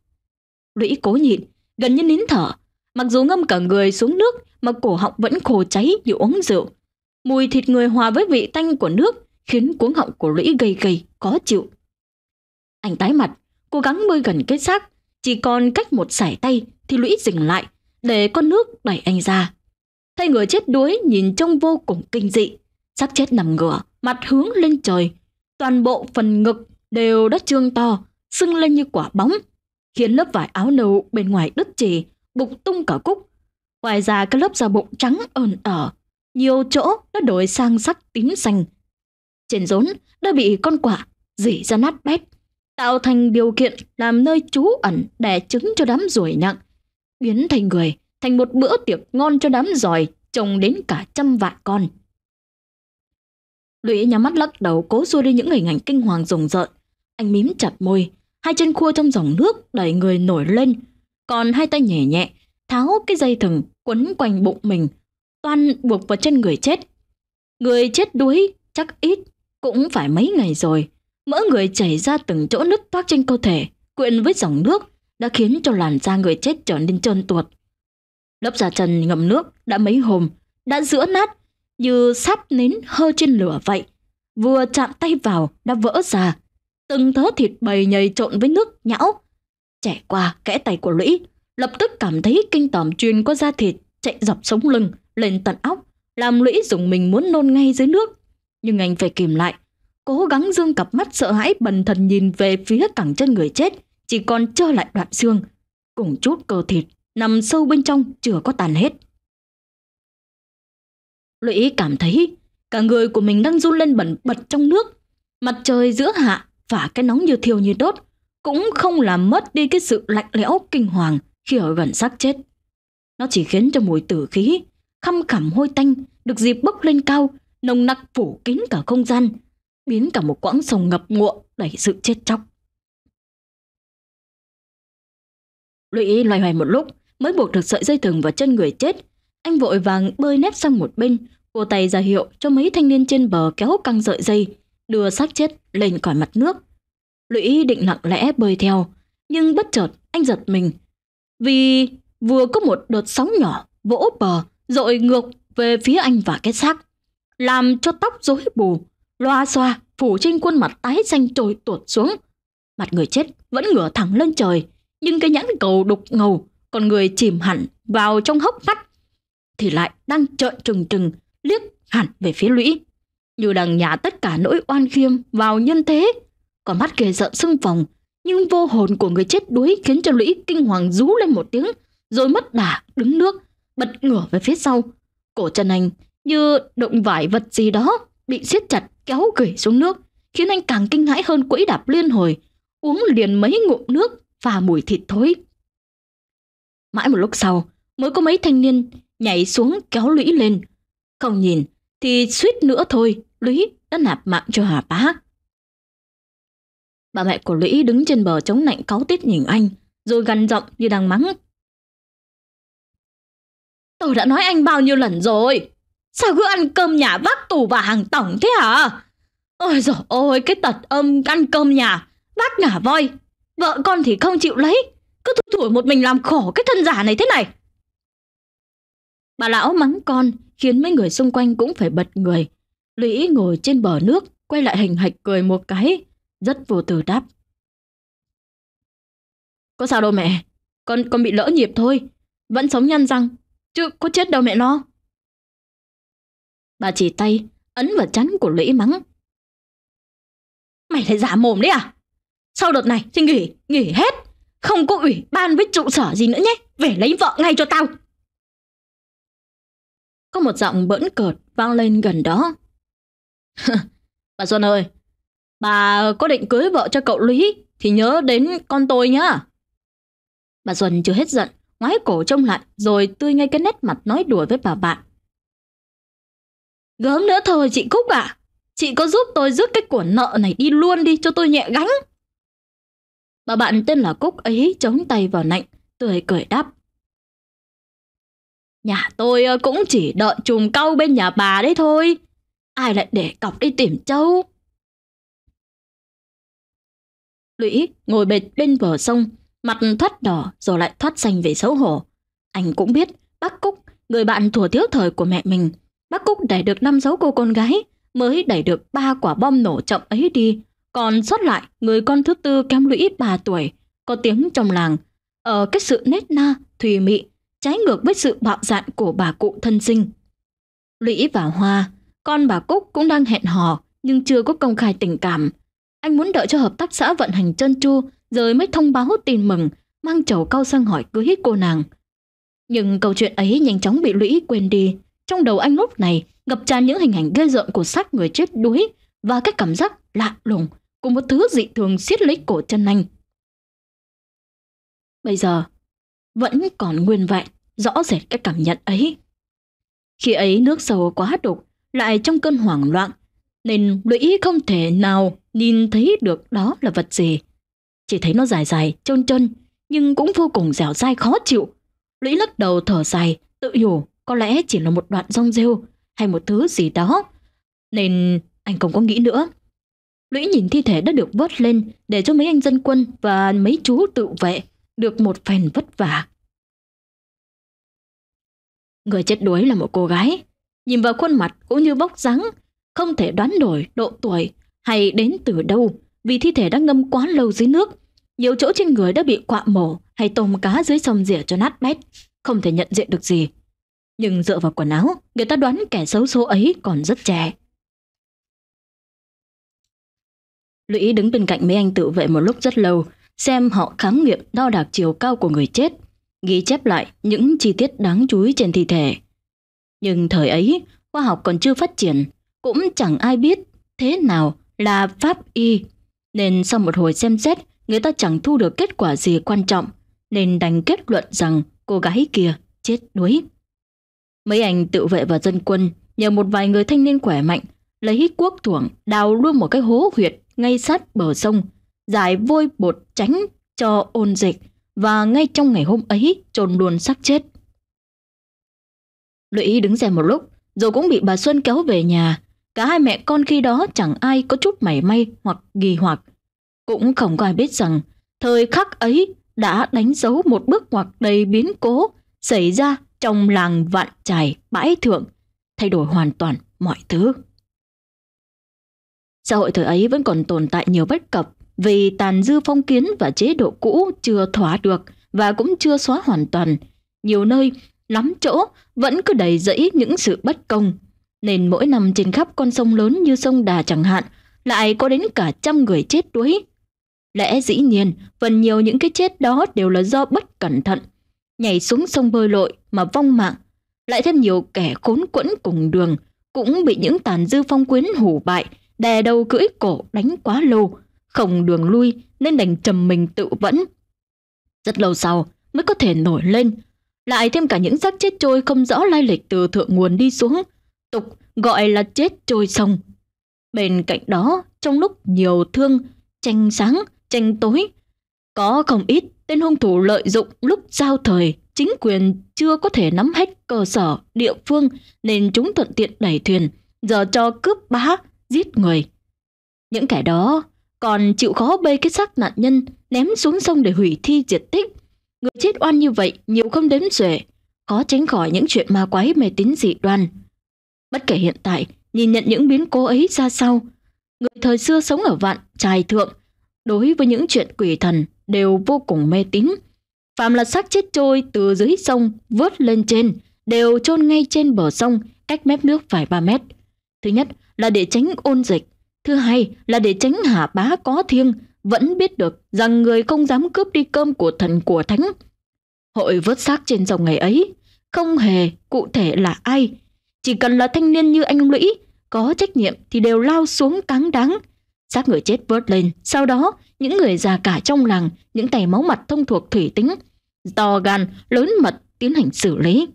lũy cố nhịn gần như nín thở Mặc dù ngâm cả người xuống nước mà cổ họng vẫn khổ cháy như uống rượu. Mùi thịt người hòa với vị tanh của nước khiến cuống họng của lũy gầy gầy, khó chịu. Anh tái mặt, cố gắng bơi gần cái xác, chỉ còn cách một sải tay thì lũy dừng lại để con nước đẩy anh ra. Thấy người chết đuối nhìn trông vô cùng kinh dị, xác chết nằm ngửa, mặt hướng lên trời, toàn bộ phần ngực đều đã trương to, sưng lên như quả bóng, khiến lớp vải áo nâu bên ngoài đứt chỉ, bụng tung cả cúc. Ngoài ra cái lớp da bụng trắng ờn ở, nhiều chỗ nó đổi sang sắc tím xanh. Trên rốn đã bị con quả rỉ ra nát bét, tạo thành điều kiện làm nơi trú ẩn đẻ trứng cho đám ruồi nặng, biến thành người, thành một bữa tiệc ngon cho đám giỏi trồng đến cả trăm vạn con. Lũy nhắm mắt lắc đầu cố xua đi những hình ảnh kinh hoàng rùng rợn. Anh mím chặt môi, hai chân khua trong dòng nước đẩy người nổi lên, còn hai tay nhẹ nhẹ, tháo cái dây thừng quấn quanh bụng mình, toan buộc vào chân người chết. Người chết đuối chắc ít, cũng phải mấy ngày rồi. Mỡ người chảy ra từng chỗ nứt toác trên cơ thể, quyện với dòng nước đã khiến cho làn da người chết trở nên trơn tuột. Lớp da trần ngậm nước đã mấy hôm, đã giữa nát, như sắp nến hơ trên lửa vậy. Vừa chạm tay vào đã vỡ ra, từng thớ thịt bầy nhầy trộn với nước nhão Trẻ qua kẽ tay của Lũy, lập tức cảm thấy kinh tởm truyền qua da thịt chạy dọc sống lưng lên tận óc, làm Lũy dùng mình muốn nôn ngay dưới nước. Nhưng anh phải kìm lại, cố gắng dương cặp mắt sợ hãi bần thần nhìn về phía cẳng chân người chết, chỉ còn trơ lại đoạn xương, cùng chút cơ thịt nằm sâu bên trong chưa có tàn hết. Lũy cảm thấy cả người của mình đang run lên bẩn bật trong nước, mặt trời giữa hạ và cái nóng như thiêu như đốt, cũng không làm mất đi cái sự lạnh lẽo kinh hoàng khi ở gần xác chết. Nó chỉ khiến cho mùi tử khí, khăm khẳm hôi tanh được dịp bốc lên cao, nồng nặc phủ kín cả không gian, biến cả một quãng sông ngập ngụa đầy sự chết chóc. Lũy loay hoay một lúc mới buộc được sợi dây thừng vào chân người chết. Anh vội vàng bơi nép sang một bên, cô tay ra hiệu cho mấy thanh niên trên bờ kéo căng sợi dây, đưa xác chết lên khỏi mặt nước. Lũy định lặng lẽ bơi theo, nhưng bất chợt anh giật mình. Vì vừa có một đợt sóng nhỏ vỗ bờ rồi ngược về phía anh và cái xác, làm cho tóc rối bù, loa xoa phủ trên khuôn mặt tái xanh trồi tuột xuống. Mặt người chết vẫn ngửa thẳng lên trời, nhưng cái nhãn cầu đục ngầu, còn người chìm hẳn vào trong hốc mắt thì lại đang trợn trừng trừng liếc hẳn về phía lũy như đang nhả tất cả nỗi oan khiêm vào nhân thế còn mắt kề rợn sưng phòng, nhưng vô hồn của người chết đuối khiến cho lũy kinh hoàng rú lên một tiếng, rồi mất đà, đứng nước, bật ngửa về phía sau. Cổ chân anh như động vải vật gì đó, bị siết chặt kéo gửi xuống nước, khiến anh càng kinh hãi hơn quẫy đạp liên hồi, uống liền mấy ngụm nước và mùi thịt thối. Mãi một lúc sau, mới có mấy thanh niên nhảy xuống kéo lũy lên. Không nhìn, thì suýt nữa thôi, lũy đã nạp mạng cho Hà Bá. Bà mẹ của Lũy đứng trên bờ chống nạnh cáu tiết nhìn anh, rồi gằn giọng như đang mắng. Tôi đã nói anh bao nhiêu lần rồi, sao cứ ăn cơm nhà vác tù và hàng tổng thế hả? Ôi dồi ôi, cái tật âm ăn cơm nhà, vác ngả voi, vợ con thì không chịu lấy, cứ thủ thủi một mình làm khổ cái thân giả này thế này. Bà lão mắng con, khiến mấy người xung quanh cũng phải bật người. Lũy ngồi trên bờ nước, quay lại hình hạch cười một cái, rất vô tư đáp. Có sao đâu mẹ, con con bị lỡ nhịp thôi, vẫn sống nhăn răng, chứ có chết đâu mẹ lo. Bà chỉ tay, ấn vào chắn của lũy mắng. Mày lại giả mồm đấy à? Sau đợt này thì nghỉ, nghỉ hết. Không có ủy ban với trụ sở gì nữa nhé. Về lấy vợ ngay cho tao. Có một giọng bỡn cợt vang lên gần đó. Bà Xuân ơi, Bà có định cưới vợ cho cậu Lý thì nhớ đến con tôi nhá. Bà Duần chưa hết giận, ngoái cổ trông lại rồi tươi ngay cái nét mặt nói đùa với bà bạn. Gớm nữa thôi chị Cúc ạ. À. Chị có giúp tôi rước cái của nợ này đi luôn đi cho tôi nhẹ gánh. Bà bạn tên là Cúc ấy chống tay vào nạnh, tươi cười đáp. Nhà tôi ờ, cũng chỉ đợi trùng câu bên nhà bà đấy thôi. Ai lại để cọc đi tìm châu. Lũy ngồi bệt bên bờ sông, mặt thoát đỏ rồi lại thoát xanh về xấu hổ. Anh cũng biết bác Cúc, người bạn thuở thiếu thời của mẹ mình, bác Cúc đẩy được năm dấu cô con gái, mới đẩy được ba quả bom nổ chậm ấy đi, còn sót lại người con thứ tư kém Lũy 3 tuổi, có tiếng trong làng. Ở cái sự nết na, thùy mị, trái ngược với sự bạo dạn của bà cụ thân sinh. Lũy và Hoa, con bà Cúc cũng đang hẹn hò nhưng chưa có công khai tình cảm. Anh muốn đợi cho hợp tác xã vận hành chân chu rồi mới thông báo tin mừng, mang chầu cao sang hỏi cưới cô nàng. Nhưng câu chuyện ấy nhanh chóng bị lũy quên đi. Trong đầu anh lúc này ngập tràn những hình ảnh ghê rợn của xác người chết đuối và cái cảm giác lạ lùng của một thứ dị thường siết lấy cổ chân anh. Bây giờ, vẫn còn nguyên vẹn, rõ rệt cái cảm nhận ấy. Khi ấy nước sầu quá đục, lại trong cơn hoảng loạn, nên lũy không thể nào nhìn thấy được đó là vật gì. Chỉ thấy nó dài dài, trơn trơn, nhưng cũng vô cùng dẻo dai khó chịu. Lũy lắc đầu thở dài, tự nhủ có lẽ chỉ là một đoạn rong rêu hay một thứ gì đó. Nên anh không có nghĩ nữa. Lũy nhìn thi thể đã được vớt lên để cho mấy anh dân quân và mấy chú tự vệ được một phen vất vả. Người chết đuối là một cô gái. Nhìn vào khuôn mặt cũng như bóc dáng không thể đoán nổi độ tuổi hay đến từ đâu vì thi thể đã ngâm quá lâu dưới nước. Nhiều chỗ trên người đã bị quạ mổ hay tôm cá dưới sông rỉa cho nát bét, không thể nhận diện được gì. Nhưng dựa vào quần áo, người ta đoán kẻ xấu số ấy còn rất trẻ. Lũy đứng bên cạnh mấy anh tự vệ một lúc rất lâu, xem họ khám nghiệm đo đạc chiều cao của người chết, ghi chép lại những chi tiết đáng chú ý trên thi thể. Nhưng thời ấy, khoa học còn chưa phát triển cũng chẳng ai biết thế nào là pháp y, nên sau một hồi xem xét, người ta chẳng thu được kết quả gì quan trọng, nên đành kết luận rằng cô gái kia chết đuối. Mấy anh tự vệ và dân quân nhờ một vài người thanh niên khỏe mạnh lấy hít cuốc thuổng đào luôn một cái hố huyệt ngay sát bờ sông, giải vôi bột tránh cho ôn dịch và ngay trong ngày hôm ấy trồn luôn xác chết. Lũy đứng xem một lúc rồi cũng bị bà Xuân kéo về nhà Cả hai mẹ con khi đó chẳng ai có chút mảy may hoặc ghi hoặc. Cũng không có ai biết rằng thời khắc ấy đã đánh dấu một bước ngoặt đầy biến cố xảy ra trong làng vạn trải bãi thượng, thay đổi hoàn toàn mọi thứ. Xã hội thời ấy vẫn còn tồn tại nhiều bất cập vì tàn dư phong kiến và chế độ cũ chưa thỏa được và cũng chưa xóa hoàn toàn. Nhiều nơi, lắm chỗ vẫn cứ đầy rẫy những sự bất công, nên mỗi năm trên khắp con sông lớn như sông Đà chẳng hạn, lại có đến cả trăm người chết đuối. Lẽ dĩ nhiên, phần nhiều những cái chết đó đều là do bất cẩn thận, nhảy xuống sông bơi lội mà vong mạng. Lại thêm nhiều kẻ khốn quẫn cùng đường, cũng bị những tàn dư phong quyến hủ bại, đè đầu cưỡi cổ đánh quá lâu, không đường lui nên đành trầm mình tự vẫn. Rất lâu sau mới có thể nổi lên, lại thêm cả những xác chết trôi không rõ lai lịch từ thượng nguồn đi xuống, tục gọi là chết trôi sông. Bên cạnh đó, trong lúc nhiều thương, tranh sáng, tranh tối, có không ít tên hung thủ lợi dụng lúc giao thời chính quyền chưa có thể nắm hết cơ sở địa phương nên chúng thuận tiện đẩy thuyền, giờ cho cướp bá, giết người. Những kẻ đó còn chịu khó bê cái xác nạn nhân ném xuống sông để hủy thi diệt tích. Người chết oan như vậy nhiều không đếm xuể, khó tránh khỏi những chuyện ma quái mê tín dị đoan. Bất kể hiện tại, nhìn nhận những biến cố ấy ra sao, người thời xưa sống ở vạn trài thượng, đối với những chuyện quỷ thần đều vô cùng mê tín. phạm là xác chết trôi từ dưới sông vớt lên trên, đều chôn ngay trên bờ sông, cách mép nước vài ba mét. Thứ nhất là để tránh ôn dịch, thứ hai là để tránh hạ bá có thiêng, vẫn biết được rằng người không dám cướp đi cơm của thần của thánh. Hội vớt xác trên dòng ngày ấy, không hề cụ thể là ai, chỉ cần là thanh niên như anh Lũy, có trách nhiệm thì đều lao xuống cáng đáng. Xác người chết vớt lên, sau đó những người già cả trong làng, những tay máu mặt thông thuộc thủy tính, to gan, lớn mật tiến hành xử lý.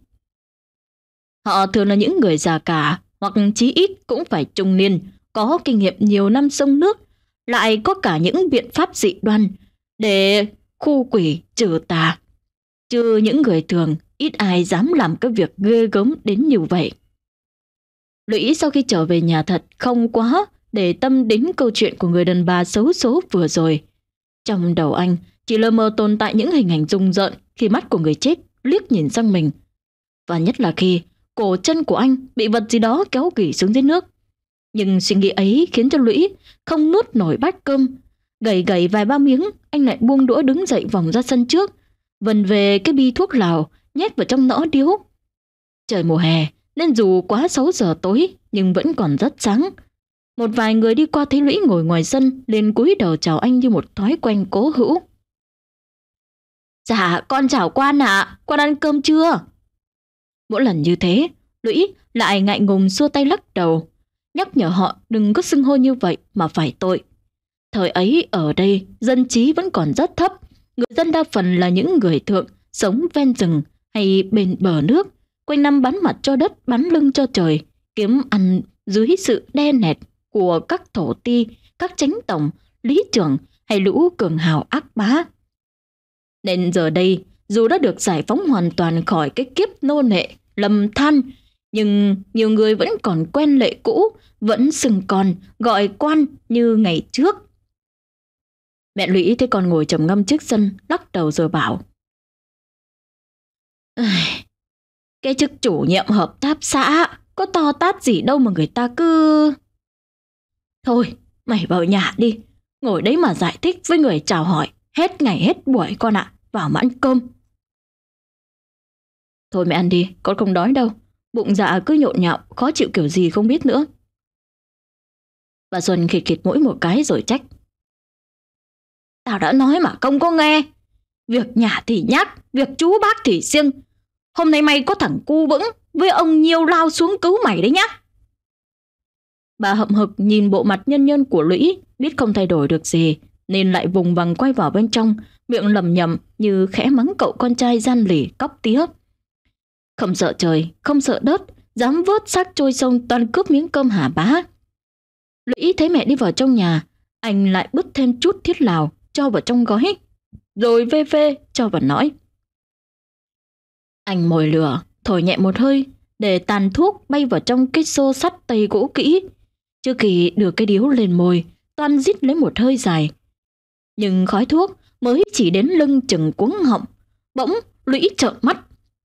Họ thường là những người già cả, hoặc chí ít cũng phải trung niên, có kinh nghiệm nhiều năm sông nước, lại có cả những biện pháp dị đoan để khu quỷ trừ tà. Chứ những người thường, ít ai dám làm cái việc ghê gớm đến như vậy. Lũy sau khi trở về nhà thật không quá để tâm đến câu chuyện của người đàn bà xấu số vừa rồi. Trong đầu anh, chỉ lơ mơ tồn tại những hình ảnh rung rợn khi mắt của người chết liếc nhìn sang mình. Và nhất là khi cổ chân của anh bị vật gì đó kéo gỉ xuống dưới nước. Nhưng suy nghĩ ấy khiến cho Lũy không nuốt nổi bát cơm. Gầy gầy vài ba miếng, anh lại buông đũa đứng dậy vòng ra sân trước, vần về cái bi thuốc lào nhét vào trong nõ điếu. Trời mùa hè, nên dù quá 6 giờ tối nhưng vẫn còn rất sáng. Một vài người đi qua thấy Lũy ngồi ngoài sân liền cúi đầu chào anh như một thói quen cố hữu. Dạ, con chào quan ạ, quan ăn cơm chưa? Mỗi lần như thế, Lũy lại ngại ngùng xua tay lắc đầu, nhắc nhở họ đừng có xưng hô như vậy mà phải tội. Thời ấy ở đây, dân trí vẫn còn rất thấp, người dân đa phần là những người thượng, sống ven rừng hay bên bờ nước, quanh năm bắn mặt cho đất, bắn lưng cho trời, kiếm ăn dưới sự đe nẹt của các thổ ti, các chánh tổng, lý trưởng hay lũ cường hào ác bá. Nên giờ đây, dù đã được giải phóng hoàn toàn khỏi cái kiếp nô nệ, lầm than, nhưng nhiều người vẫn còn quen lệ cũ, vẫn sừng còn gọi quan như ngày trước. Mẹ lũy thế còn ngồi trầm ngâm trước sân, lắc đầu rồi bảo. Ai, cái chức chủ nhiệm hợp tác xã có to tát gì đâu mà người ta cứ... Thôi, mày vào nhà đi, ngồi đấy mà giải thích với người chào hỏi, hết ngày hết buổi con ạ, à, vào mà ăn cơm. Thôi mẹ ăn đi, con không đói đâu, bụng dạ cứ nhộn nhạo, khó chịu kiểu gì không biết nữa. Bà Xuân khịt khịt mũi một cái rồi trách. Tao đã nói mà không có nghe, việc nhà thì nhắc, việc chú bác thì riêng, Hôm nay mày có thằng cu vững với ông Nhiêu lao xuống cứu mày đấy nhá. Bà hậm hực nhìn bộ mặt nhân nhân của Lũy, biết không thay đổi được gì, nên lại vùng vằng quay vào bên trong, miệng lầm nhầm như khẽ mắng cậu con trai gian lỉ cóc tía. Không sợ trời, không sợ đất, dám vớt xác trôi sông toàn cướp miếng cơm hả bá. Lũy thấy mẹ đi vào trong nhà, anh lại bứt thêm chút thiết lào cho vào trong gói, rồi vê vê cho vào nói. Anh mồi lửa, thổi nhẹ một hơi, để tàn thuốc bay vào trong cái xô sắt tây gỗ kỹ. Chưa kỳ đưa cái điếu lên môi, toàn rít lấy một hơi dài. Nhưng khói thuốc mới chỉ đến lưng chừng cuống họng, bỗng lũy trợn mắt,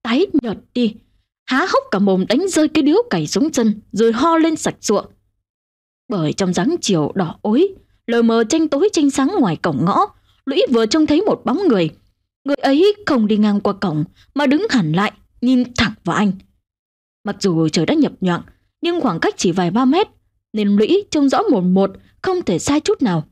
tái nhợt đi, há hốc cả mồm đánh rơi cái điếu cày xuống chân rồi ho lên sạch ruộng. Bởi trong dáng chiều đỏ ối, lờ mờ tranh tối tranh sáng ngoài cổng ngõ, lũy vừa trông thấy một bóng người Người ấy không đi ngang qua cổng mà đứng hẳn lại, nhìn thẳng vào anh. Mặc dù trời đã nhập nhoạng, nhưng khoảng cách chỉ vài ba mét, nên lũy trông rõ một một, không thể sai chút nào.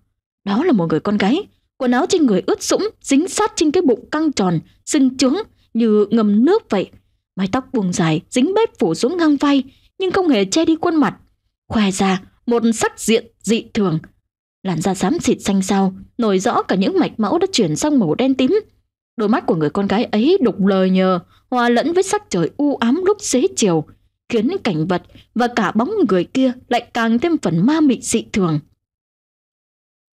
Đó là một người con gái, quần áo trên người ướt sũng, dính sát trên cái bụng căng tròn, sưng trướng như ngầm nước vậy. Mái tóc buông dài, dính bếp phủ xuống ngang vai, nhưng không hề che đi khuôn mặt. Khoe ra một sắc diện dị thường. Làn da xám xịt xanh xao, nổi rõ cả những mạch máu đã chuyển sang màu đen tím, Đôi mắt của người con gái ấy đục lờ nhờ, hòa lẫn với sắc trời u ám lúc xế chiều, khiến cảnh vật và cả bóng người kia lại càng thêm phần ma mị dị thường.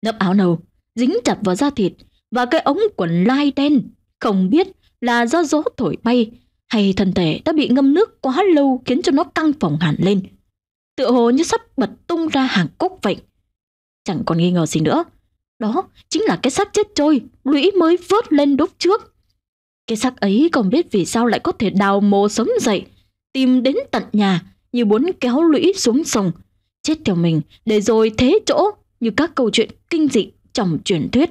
Lớp áo nâu dính chặt vào da thịt và cái ống quần lai đen, không biết là do gió thổi bay hay thân thể đã bị ngâm nước quá lâu khiến cho nó căng phồng hẳn lên. Tựa hồ như sắp bật tung ra hàng cốc vậy. Chẳng còn nghi ngờ gì nữa, đó chính là cái xác chết trôi Lũy mới vớt lên đốt trước Cái xác ấy còn biết vì sao lại có thể đào mồ sống dậy Tìm đến tận nhà Như muốn kéo lũy xuống sông Chết theo mình để rồi thế chỗ Như các câu chuyện kinh dị trong truyền thuyết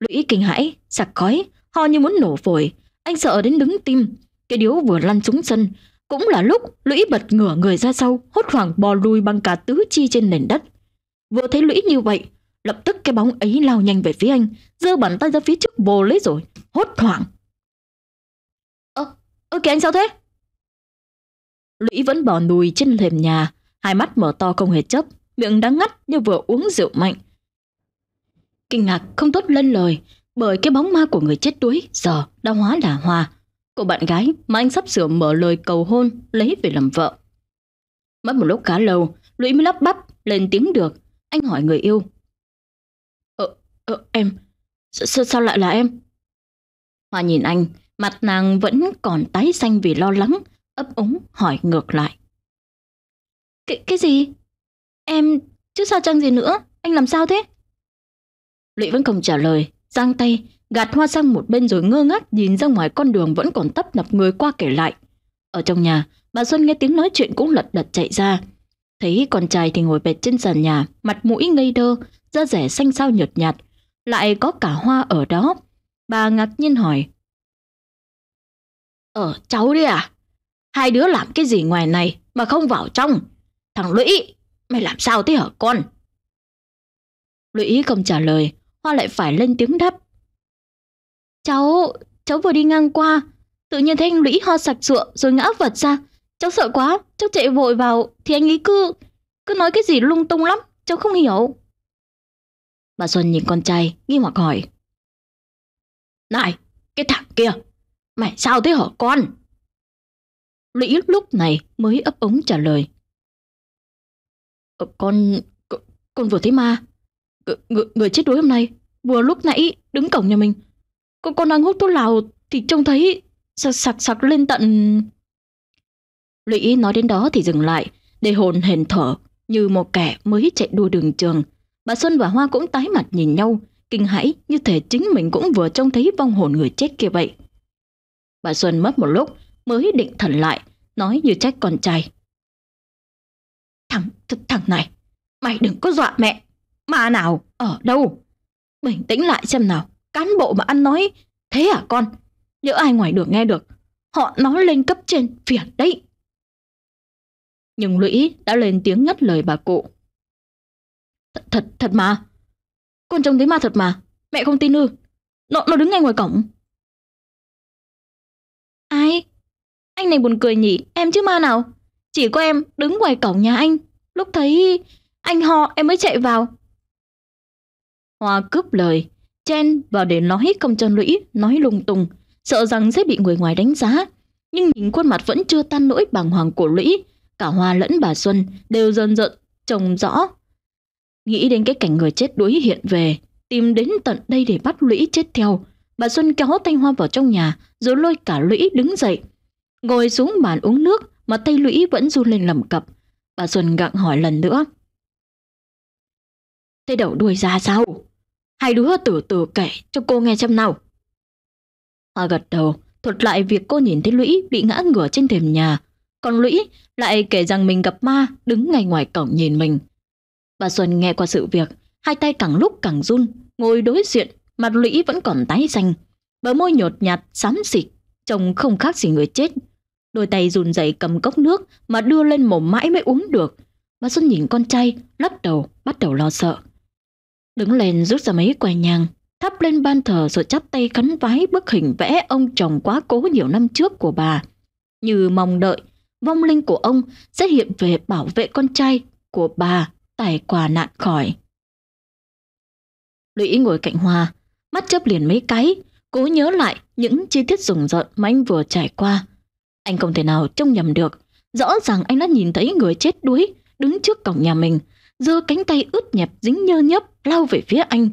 Lũy kinh hãi, sặc khói Ho như muốn nổ phổi Anh sợ đến đứng tim Cái điếu vừa lăn xuống sân cũng là lúc lũy bật ngửa người ra sau, hốt hoảng bò lùi bằng cả tứ chi trên nền đất. Vừa thấy lũy như vậy, Lập tức cái bóng ấy lao nhanh về phía anh, giơ bàn tay ra phía trước bồ lấy rồi, hốt hoảng. Ơ, ơ kìa anh sao thế? Lũy vẫn bò nùi trên thềm nhà, hai mắt mở to không hề chớp, miệng đắng ngắt như vừa uống rượu mạnh. Kinh ngạc không tốt lên lời, bởi cái bóng ma của người chết đuối giờ đã hóa là hoa, cô bạn gái mà anh sắp sửa mở lời cầu hôn lấy về làm vợ. Mất một lúc khá lâu, Lũy mới lắp bắp lên tiếng được, anh hỏi người yêu Ờ, em, sao, sao lại là em? Hoa nhìn anh, mặt nàng vẫn còn tái xanh vì lo lắng, ấp úng hỏi ngược lại. Cái, cái gì? Em, chứ sao chăng gì nữa? Anh làm sao thế? Lụy vẫn không trả lời, giang tay, gạt hoa sang một bên rồi ngơ ngác nhìn ra ngoài con đường vẫn còn tấp nập người qua kể lại. Ở trong nhà, bà Xuân nghe tiếng nói chuyện cũng lật đật chạy ra. Thấy con trai thì ngồi bệt trên sàn nhà, mặt mũi ngây đơ, da rẻ xanh xao nhợt nhạt, lại có cả hoa ở đó. Bà ngạc nhiên hỏi. Ở ờ, cháu đi à? Hai đứa làm cái gì ngoài này mà không vào trong? Thằng Lũy, mày làm sao thế hả con? Lũy không trả lời, Hoa lại phải lên tiếng đáp. Cháu, cháu vừa đi ngang qua, tự nhiên thấy anh Lũy ho sặc sụa rồi ngã vật ra. Cháu sợ quá, cháu chạy vội vào thì anh ấy cứ, cứ nói cái gì lung tung lắm, cháu không hiểu. Bà Xuân nhìn con trai, nghi hoặc hỏi. Này, cái thằng kia, mày sao thế hả con? Lũy lúc này mới ấp ống trả lời. Ờ, con, con, vừa thấy ma. Người, người chết đuối hôm nay, vừa lúc nãy đứng cổng nhà mình. Con con đang hút thuốc lào thì trông thấy sặc sặc sặc lên tận... Lũy nói đến đó thì dừng lại, để hồn hền thở như một kẻ mới chạy đua đường trường. Bà Xuân và Hoa cũng tái mặt nhìn nhau, kinh hãi như thể chính mình cũng vừa trông thấy vong hồn người chết kia vậy. Bà Xuân mất một lúc mới định thần lại, nói như trách con trai. Thằng, th thằng này, mày đừng có dọa mẹ. Mà nào, ở đâu? Bình tĩnh lại xem nào, cán bộ mà ăn nói, thế à con? Nếu ai ngoài đường nghe được, họ nói lên cấp trên phiền đấy. Nhưng Lũy đã lên tiếng ngắt lời bà cụ. Thật, thật mà. Con trông thấy ma thật mà. Mẹ không tin ư. Nó, nó đứng ngay ngoài cổng. Ai? Anh này buồn cười nhỉ, em chứ ma nào. Chỉ có em đứng ngoài cổng nhà anh. Lúc thấy anh ho em mới chạy vào. Hoa cướp lời, chen vào để nói không cho lũy, nói lung tung, sợ rằng sẽ bị người ngoài đánh giá. Nhưng nhìn khuôn mặt vẫn chưa tan nỗi bàng hoàng của lũy, cả Hoa lẫn bà Xuân đều dần dần trông rõ Nghĩ đến cái cảnh người chết đuối hiện về, tìm đến tận đây để bắt lũy chết theo. Bà Xuân kéo tay Hoa vào trong nhà, rồi lôi cả lũy đứng dậy. Ngồi xuống bàn uống nước mà tay lũy vẫn run lên lầm cập. Bà Xuân gặng hỏi lần nữa. Thế đầu đuôi ra sao? Hai đứa từ từ kể cho cô nghe xem nào. Hoa gật đầu, thuật lại việc cô nhìn thấy lũy bị ngã ngửa trên thềm nhà. Còn lũy lại kể rằng mình gặp ma đứng ngay ngoài cổng nhìn mình. Bà Xuân nghe qua sự việc, hai tay càng lúc càng run, ngồi đối diện, mặt lũy vẫn còn tái xanh. Bờ môi nhột nhạt, xám xịt, trông không khác gì người chết. Đôi tay run rẩy cầm cốc nước mà đưa lên mồm mãi mới uống được. Bà Xuân nhìn con trai, lắc đầu, bắt đầu lo sợ. Đứng lên rút ra mấy que nhang, thắp lên ban thờ rồi chắp tay khắn vái bức hình vẽ ông chồng quá cố nhiều năm trước của bà. Như mong đợi, vong linh của ông sẽ hiện về bảo vệ con trai của bà tài quà nạn khỏi. Lũy ngồi cạnh Hoa, mắt chớp liền mấy cái, cố nhớ lại những chi tiết rùng rợn mà anh vừa trải qua. Anh không thể nào trông nhầm được, rõ ràng anh đã nhìn thấy người chết đuối đứng trước cổng nhà mình, giơ cánh tay ướt nhẹp dính nhơ nhớp lao về phía anh.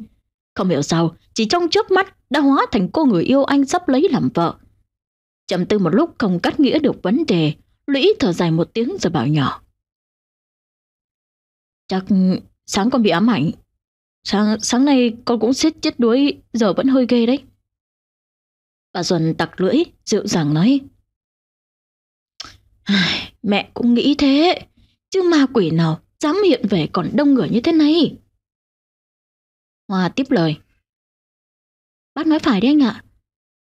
Không hiểu sao, chỉ trong chớp mắt đã hóa thành cô người yêu anh sắp lấy làm vợ. chậm tư một lúc không cắt nghĩa được vấn đề, Lũy thở dài một tiếng rồi bảo nhỏ. Chắc sáng con bị ám ảnh. Sáng, sáng nay con cũng xếp chết đuối, giờ vẫn hơi ghê đấy. Bà Duẩn tặc lưỡi, dịu dàng nói. Mẹ cũng nghĩ thế, chứ ma quỷ nào dám hiện về còn đông người như thế này. Hoa tiếp lời. Bác nói phải đấy anh ạ.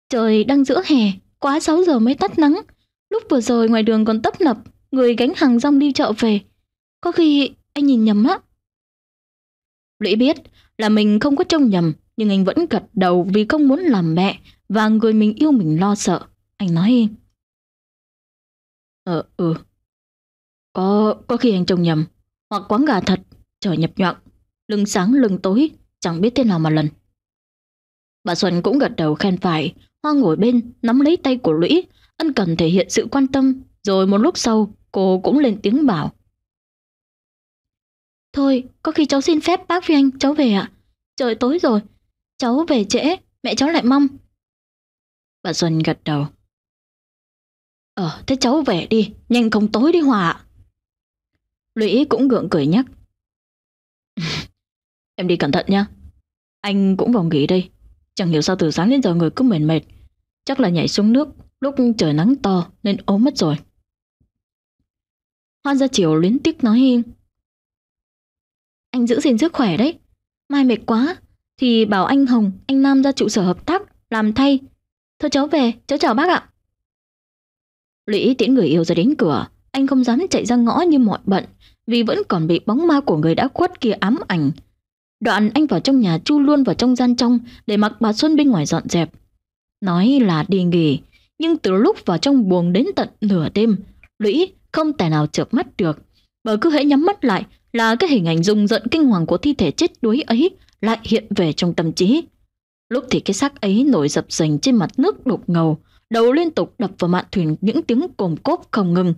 Trời đang giữa hè, quá 6 giờ mới tắt nắng. Lúc vừa rồi ngoài đường còn tấp nập, người gánh hàng rong đi chợ về. Có khi anh nhìn nhầm á. Lũy biết là mình không có trông nhầm, nhưng anh vẫn gật đầu vì không muốn làm mẹ và người mình yêu mình lo sợ. Anh nói Ờ, ừ. Có, có khi anh trông nhầm, hoặc quán gà thật, trời nhập nhọn, lưng sáng lưng tối, chẳng biết thế nào mà lần. Bà Xuân cũng gật đầu khen phải, Hoa ngồi bên, nắm lấy tay của Lũy, ân cần thể hiện sự quan tâm, rồi một lúc sau cô cũng lên tiếng bảo. Thôi, có khi cháu xin phép bác với anh cháu về ạ. Trời tối rồi, cháu về trễ, mẹ cháu lại mong. Bà Xuân gật đầu. Ờ, thế cháu về đi, nhanh không tối đi Hòa ạ. Lũy cũng gượng cười nhắc. em đi cẩn thận nha. Anh cũng vào nghỉ đây. Chẳng hiểu sao từ sáng đến giờ người cứ mệt mệt. Chắc là nhảy xuống nước lúc trời nắng to nên ốm mất rồi. hoan ra chiều luyến tiếc nói hiên anh giữ gìn sức khỏe đấy. Mai mệt quá, thì bảo anh Hồng, anh Nam ra trụ sở hợp tác, làm thay. Thôi cháu về, cháu chào bác ạ. Lũy tiễn người yêu ra đến cửa, anh không dám chạy ra ngõ như mọi bận, vì vẫn còn bị bóng ma của người đã khuất kia ám ảnh. Đoạn anh vào trong nhà chu luôn vào trong gian trong để mặc bà Xuân bên ngoài dọn dẹp. Nói là đi nghỉ, nhưng từ lúc vào trong buồng đến tận nửa đêm, Lũy không thể nào chợp mắt được. Bởi cứ hễ nhắm mắt lại là cái hình ảnh rùng rợn kinh hoàng của thi thể chết đuối ấy lại hiện về trong tâm trí. Lúc thì cái xác ấy nổi dập dềnh trên mặt nước đục ngầu, đầu liên tục đập vào mạn thuyền những tiếng cồm cốp không ngừng.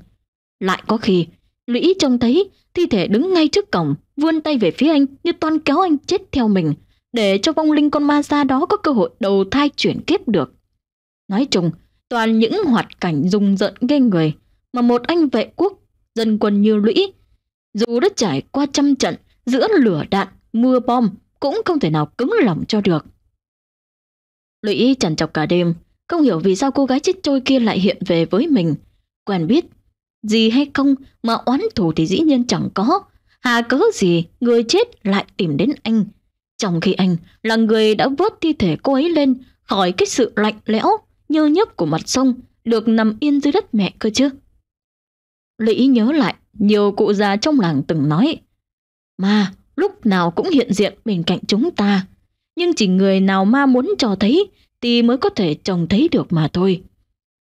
Lại có khi, Lũy trông thấy thi thể đứng ngay trước cổng, vươn tay về phía anh như toan kéo anh chết theo mình, để cho vong linh con ma ra đó có cơ hội đầu thai chuyển kiếp được. Nói chung, toàn những hoạt cảnh rùng rợn ghê người mà một anh vệ quốc, dân quân như Lũy dù đã trải qua trăm trận giữa lửa đạn, mưa bom cũng không thể nào cứng lòng cho được. Lũy chằn chọc cả đêm, không hiểu vì sao cô gái chết trôi kia lại hiện về với mình. Quen biết, gì hay không mà oán thù thì dĩ nhiên chẳng có. Hà cớ gì người chết lại tìm đến anh. Trong khi anh là người đã vớt thi thể cô ấy lên khỏi cái sự lạnh lẽo, nhơ nhấp của mặt sông, được nằm yên dưới đất mẹ cơ chứ. Lũy nhớ lại nhiều cụ già trong làng từng nói, ma lúc nào cũng hiện diện bên cạnh chúng ta, nhưng chỉ người nào ma muốn cho thấy thì mới có thể trông thấy được mà thôi.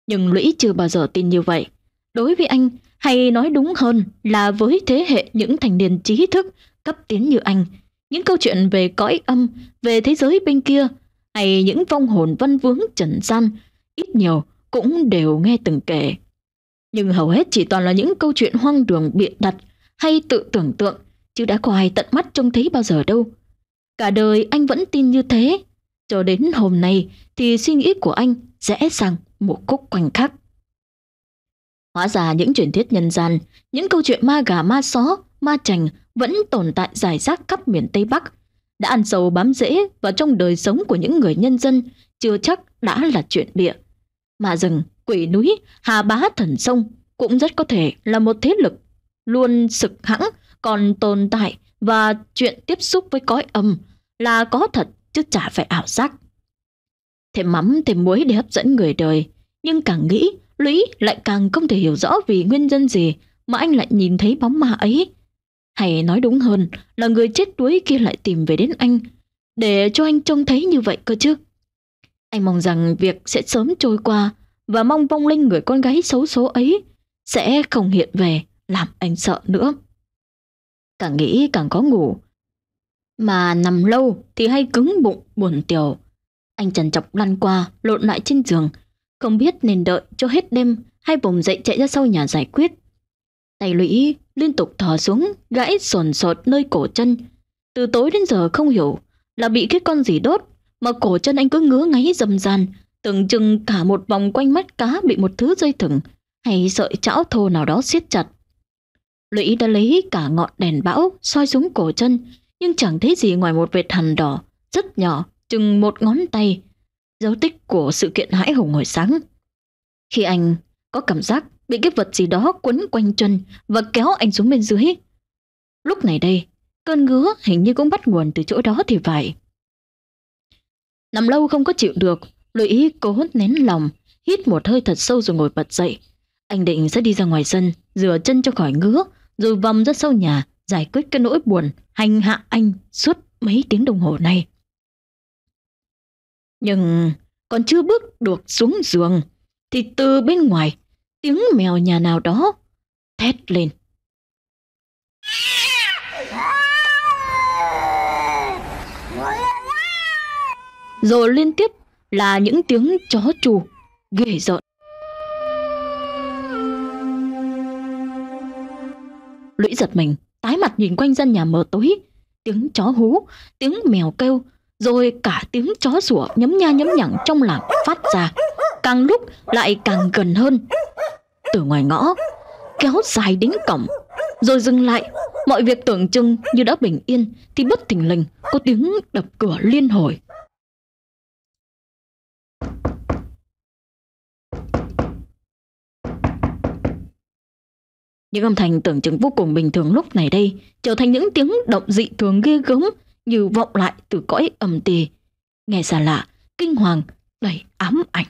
Nhưng Lũy chưa bao giờ tin như vậy. Đối với anh, hay nói đúng hơn là với thế hệ những thành niên trí thức cấp tiến như anh, những câu chuyện về cõi âm, về thế giới bên kia, hay những vong hồn văn vướng trần gian, ít nhiều cũng đều nghe từng kể nhưng hầu hết chỉ toàn là những câu chuyện hoang đường bịa đặt hay tự tưởng tượng, chứ đã có ai tận mắt trông thấy bao giờ đâu. Cả đời anh vẫn tin như thế, cho đến hôm nay thì suy nghĩ của anh rẽ sang một khúc quanh khác. Hóa ra những truyền thuyết nhân gian, những câu chuyện ma gà ma só, ma chành vẫn tồn tại dài rác khắp miền Tây Bắc, đã ăn sâu bám rễ vào trong đời sống của những người nhân dân chưa chắc đã là chuyện bịa. Mà rừng quỷ núi, hà bá thần sông cũng rất có thể là một thế lực luôn sực hãng còn tồn tại và chuyện tiếp xúc với cõi âm là có thật chứ chả phải ảo giác. Thêm mắm thêm muối để hấp dẫn người đời, nhưng càng nghĩ, Lũy lại càng không thể hiểu rõ vì nguyên nhân gì mà anh lại nhìn thấy bóng ma ấy. Hay nói đúng hơn là người chết đuối kia lại tìm về đến anh, để cho anh trông thấy như vậy cơ chứ. Anh mong rằng việc sẽ sớm trôi qua và mong vong linh người con gái xấu số ấy sẽ không hiện về làm anh sợ nữa. Càng nghĩ càng có ngủ. Mà nằm lâu thì hay cứng bụng buồn tiểu. Anh trần chọc lăn qua lộn lại trên giường không biết nên đợi cho hết đêm hay bồng dậy chạy ra sau nhà giải quyết. Tay lũy liên tục thò xuống gãy sồn sột nơi cổ chân. Từ tối đến giờ không hiểu là bị cái con gì đốt mà cổ chân anh cứ ngứa ngáy dầm dàn tưởng chừng cả một vòng quanh mắt cá bị một thứ dây thừng hay sợi chảo thô nào đó siết chặt. Lũy đã lấy cả ngọn đèn bão soi xuống cổ chân, nhưng chẳng thấy gì ngoài một vệt hằn đỏ, rất nhỏ, chừng một ngón tay, dấu tích của sự kiện hãi hùng hồi sáng. Khi anh có cảm giác bị cái vật gì đó quấn quanh chân và kéo anh xuống bên dưới. Lúc này đây, cơn ngứa hình như cũng bắt nguồn từ chỗ đó thì phải. Nằm lâu không có chịu được, ý cố hốt nén lòng, hít một hơi thật sâu rồi ngồi bật dậy. Anh định sẽ đi ra ngoài sân, rửa chân cho khỏi ngứa, rồi vòng ra sau nhà, giải quyết cái nỗi buồn hành hạ anh suốt mấy tiếng đồng hồ này. Nhưng còn chưa bước được xuống giường thì từ bên ngoài tiếng mèo nhà nào đó thét lên. Rồi liên tiếp là những tiếng chó trù ghê rợn. Lũy giật mình, tái mặt nhìn quanh dân nhà mờ tối, tiếng chó hú, tiếng mèo kêu, rồi cả tiếng chó sủa nhấm nha nhấm nhẳng trong làng phát ra, càng lúc lại càng gần hơn. Từ ngoài ngõ, kéo dài đến cổng, rồi dừng lại. Mọi việc tưởng chừng như đã bình yên thì bất thình lình có tiếng đập cửa liên hồi. Những âm thanh tưởng chừng vô cùng bình thường lúc này đây trở thành những tiếng động dị thường ghê gớm như vọng lại từ cõi âm tì. Nghe xa lạ, kinh hoàng, đầy ám ảnh.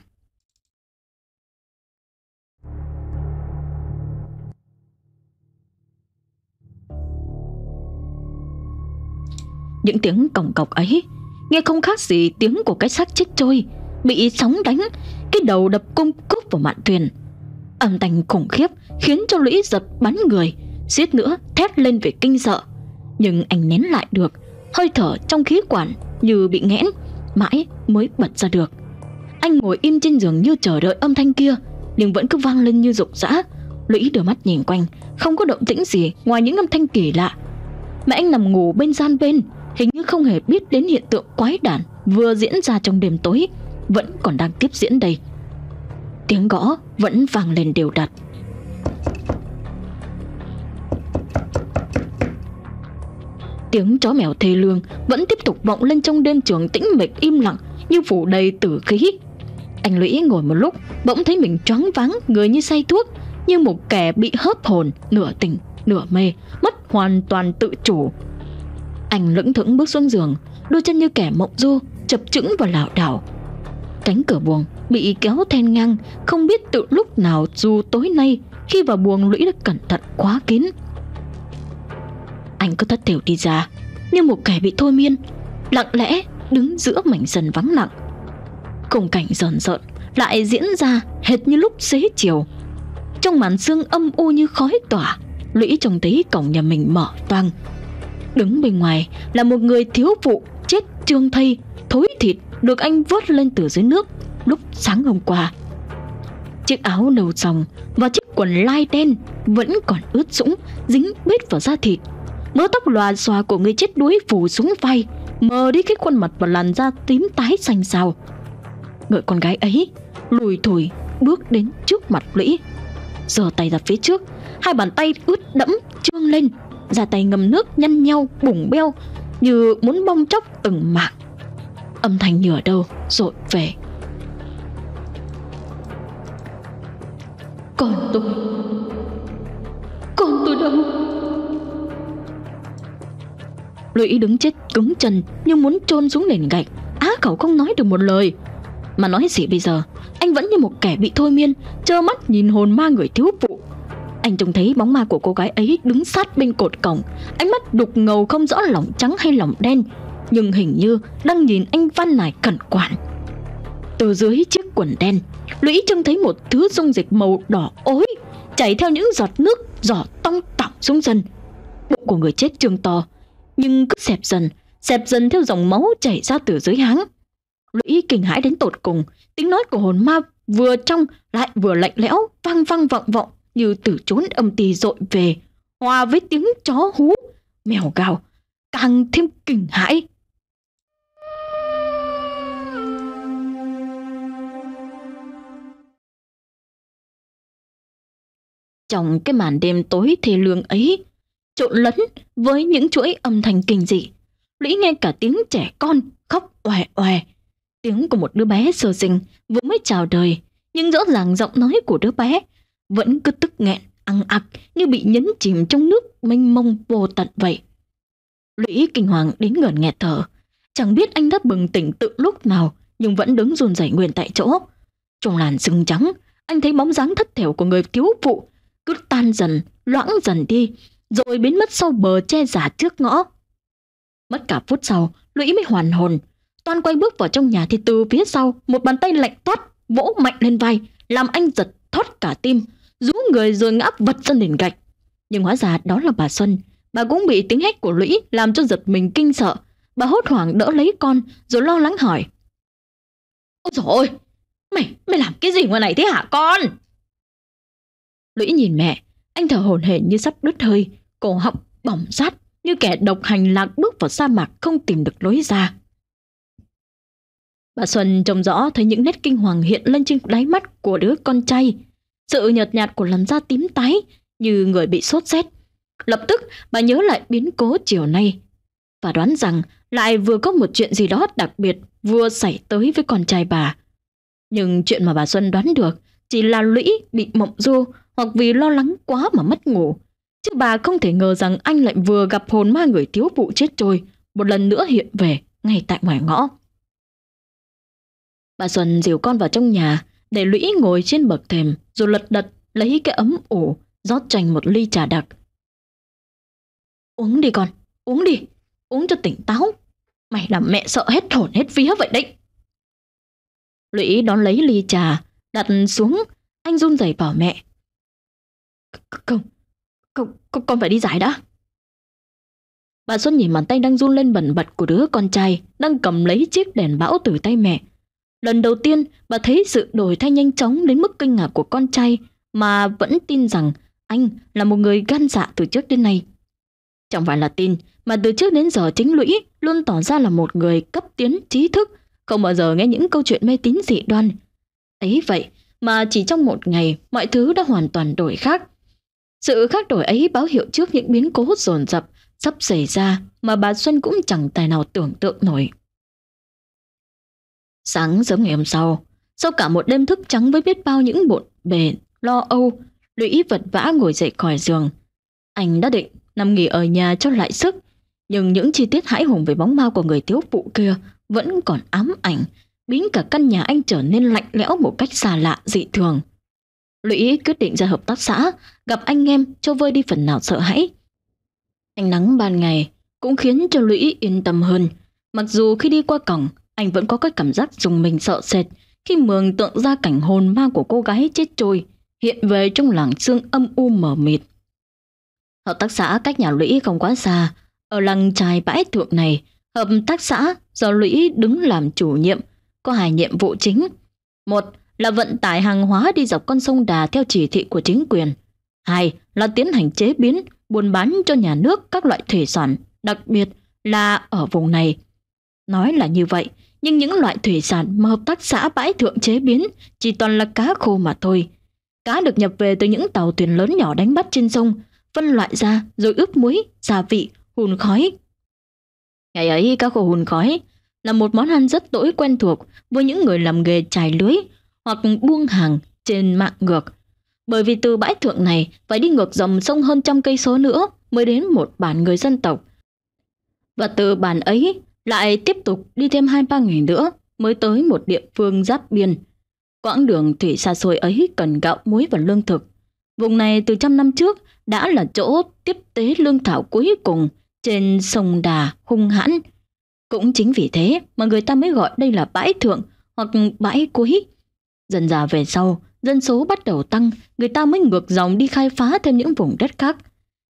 Những tiếng cổng cọc ấy nghe không khác gì tiếng của cái xác chết trôi bị sóng đánh cái đầu đập cung cúc vào mạn thuyền âm thanh khủng khiếp khiến cho lũy giật bắn người giết nữa thét lên về kinh sợ nhưng anh nén lại được hơi thở trong khí quản như bị nghẽn mãi mới bật ra được anh ngồi im trên giường như chờ đợi âm thanh kia nhưng vẫn cứ vang lên như rục rã lũy đưa mắt nhìn quanh không có động tĩnh gì ngoài những âm thanh kỳ lạ mẹ anh nằm ngủ bên gian bên hình như không hề biết đến hiện tượng quái đản vừa diễn ra trong đêm tối vẫn còn đang tiếp diễn đây Tiếng gõ vẫn vang lên đều đặn Tiếng chó mèo thê lương Vẫn tiếp tục vọng lên trong đêm trường tĩnh mịch im lặng Như phủ đầy tử khí Anh Lũy ngồi một lúc Bỗng thấy mình choáng váng người như say thuốc Như một kẻ bị hớp hồn Nửa tỉnh, nửa mê Mất hoàn toàn tự chủ Anh lững thững bước xuống giường Đôi chân như kẻ mộng du Chập chững và lảo đảo Cánh cửa buồng bị kéo then ngang không biết từ lúc nào dù tối nay khi vào buồng lũy đã cẩn thận quá kín anh cứ thất thểu đi ra như một kẻ bị thôi miên lặng lẽ đứng giữa mảnh dần vắng lặng khung cảnh rờn rợn lại diễn ra hệt như lúc xế chiều trong màn sương âm u như khói tỏa lũy trông thấy cổng nhà mình mở toang đứng bên ngoài là một người thiếu phụ chết trương thây thối thịt được anh vớt lên từ dưới nước lúc sáng hôm qua Chiếc áo đầu dòng và chiếc quần lai đen vẫn còn ướt sũng, dính bết vào da thịt. Mớ tóc lòa xòa của người chết đuối phủ xuống vai, mờ đi cái khuôn mặt và làn da tím tái xanh xao. Người con gái ấy lùi thủi bước đến trước mặt Lũy, giơ tay ra phía trước, hai bàn tay ướt đẫm trương lên, ra tay ngầm nước nhăn nhau bùng beo như muốn bong chóc từng mạng Âm thanh nhửa đâu rội về Còn tôi Còn tôi đâu Lũy đứng chết cứng chân Như muốn chôn xuống nền gạch Á khẩu không nói được một lời Mà nói gì bây giờ Anh vẫn như một kẻ bị thôi miên Trơ mắt nhìn hồn ma người thiếu phụ Anh trông thấy bóng ma của cô gái ấy đứng sát bên cột cổng Ánh mắt đục ngầu không rõ lỏng trắng hay lỏng đen Nhưng hình như đang nhìn anh Văn này cẩn quản từ dưới chiếc quần đen Lũy trông thấy một thứ dung dịch màu đỏ ối Chảy theo những giọt nước Giỏ tong tỏng xuống dần Bụng của người chết trương to Nhưng cứ xẹp dần Xẹp dần theo dòng máu chảy ra từ dưới háng Lũy kinh hãi đến tột cùng Tiếng nói của hồn ma vừa trong Lại vừa lạnh lẽo Vang vang vọng vọng như từ chốn âm tì dội về Hòa với tiếng chó hú Mèo gào Càng thêm kinh hãi Trong cái màn đêm tối thê lương ấy, trộn lẫn với những chuỗi âm thanh kinh dị, Lũy nghe cả tiếng trẻ con khóc oè oè, tiếng của một đứa bé sơ sinh vừa mới chào đời, nhưng rõ ràng giọng nói của đứa bé vẫn cứ tức nghẹn ăn ặc như bị nhấn chìm trong nước mênh mông vô tận vậy. Lũy kinh hoàng đến gần nghẹt thở, chẳng biết anh đã bừng tỉnh tự lúc nào nhưng vẫn đứng run rẩy nguyên tại chỗ. Trong làn sương trắng, anh thấy bóng dáng thất thểu của người thiếu phụ cứ tan dần, loãng dần đi, rồi biến mất sau bờ che giả trước ngõ. Mất cả phút sau, lũy mới hoàn hồn. Toan quay bước vào trong nhà thì từ phía sau, một bàn tay lạnh toát, vỗ mạnh lên vai, làm anh giật thoát cả tim, rú người rồi ngã vật ra nền gạch. Nhưng hóa ra đó là bà Xuân. Bà cũng bị tiếng hét của lũy làm cho giật mình kinh sợ. Bà hốt hoảng đỡ lấy con rồi lo lắng hỏi. Ôi trời ơi, mày, mày làm cái gì ngoài này thế hả con? Lũy nhìn mẹ, anh thở hổn hển như sắp đứt hơi, cổ họng bỏng rát như kẻ độc hành lạc bước vào sa mạc không tìm được lối ra. Bà Xuân trông rõ thấy những nét kinh hoàng hiện lên trên đáy mắt của đứa con trai, sự nhợt nhạt của làn da tím tái như người bị sốt rét. Lập tức bà nhớ lại biến cố chiều nay và đoán rằng lại vừa có một chuyện gì đó đặc biệt vừa xảy tới với con trai bà. Nhưng chuyện mà bà Xuân đoán được chỉ là lũy bị mộng du hoặc vì lo lắng quá mà mất ngủ. Chứ bà không thể ngờ rằng anh lại vừa gặp hồn ma người thiếu phụ chết trôi, một lần nữa hiện về ngay tại ngoài ngõ. Bà Xuân dìu con vào trong nhà, để lũy ngồi trên bậc thềm rồi lật đật lấy cái ấm ủ rót chành một ly trà đặc. Uống đi con, uống đi, uống cho tỉnh táo. Mày làm mẹ sợ hết hồn hết vía vậy đấy. Lũy đón lấy ly trà, Đặt xuống, anh run rẩy bảo mẹ. Không, không, con, con phải đi giải đã. Bà Xuân nhìn bàn tay đang run lên bẩn bật của đứa con trai đang cầm lấy chiếc đèn bão từ tay mẹ. Lần đầu tiên, bà thấy sự đổi thay nhanh chóng đến mức kinh ngạc của con trai mà vẫn tin rằng anh là một người gan dạ từ trước đến nay. Chẳng phải là tin, mà từ trước đến giờ chính lũy luôn tỏ ra là một người cấp tiến trí thức, không bao giờ nghe những câu chuyện mê tín dị đoan ấy vậy mà chỉ trong một ngày mọi thứ đã hoàn toàn đổi khác. Sự khác đổi ấy báo hiệu trước những biến cố dồn dập sắp xảy ra mà bà Xuân cũng chẳng tài nào tưởng tượng nổi. Sáng sớm ngày hôm sau, sau cả một đêm thức trắng với biết bao những bộn bề, lo âu, lũy vật vã ngồi dậy khỏi giường. Anh đã định nằm nghỉ ở nhà cho lại sức, nhưng những chi tiết hãi hùng về bóng ma của người thiếu phụ kia vẫn còn ám ảnh biến cả căn nhà anh trở nên lạnh lẽo một cách xa lạ dị thường. Lũy quyết định ra hợp tác xã, gặp anh em cho vơi đi phần nào sợ hãi. Ánh nắng ban ngày cũng khiến cho Lũy yên tâm hơn. Mặc dù khi đi qua cổng, anh vẫn có cái cảm giác dùng mình sợ sệt khi mường tượng ra cảnh hồn ma của cô gái chết trôi hiện về trong làng xương âm u mờ mịt. Hợp tác xã cách nhà Lũy không quá xa, ở làng trài bãi thượng này, hợp tác xã do Lũy đứng làm chủ nhiệm có hai nhiệm vụ chính. Một là vận tải hàng hóa đi dọc con sông Đà theo chỉ thị của chính quyền. Hai là tiến hành chế biến, buôn bán cho nhà nước các loại thủy sản, đặc biệt là ở vùng này. Nói là như vậy, nhưng những loại thủy sản mà hợp tác xã bãi thượng chế biến chỉ toàn là cá khô mà thôi. Cá được nhập về từ những tàu thuyền lớn nhỏ đánh bắt trên sông, phân loại ra rồi ướp muối, gia vị, hùn khói. Ngày ấy cá khô hùn khói là một món ăn rất tối quen thuộc với những người làm nghề trải lưới hoặc buông hàng trên mạng ngược. Bởi vì từ bãi thượng này phải đi ngược dòng sông hơn trăm cây số nữa mới đến một bản người dân tộc. Và từ bản ấy lại tiếp tục đi thêm hai ba ngày nữa mới tới một địa phương giáp biên. Quãng đường thủy xa xôi ấy cần gạo muối và lương thực. Vùng này từ trăm năm trước đã là chỗ tiếp tế lương thảo cuối cùng trên sông Đà hung hãn cũng chính vì thế mà người ta mới gọi đây là bãi thượng hoặc bãi cuối. Dần dà về sau, dân số bắt đầu tăng, người ta mới ngược dòng đi khai phá thêm những vùng đất khác.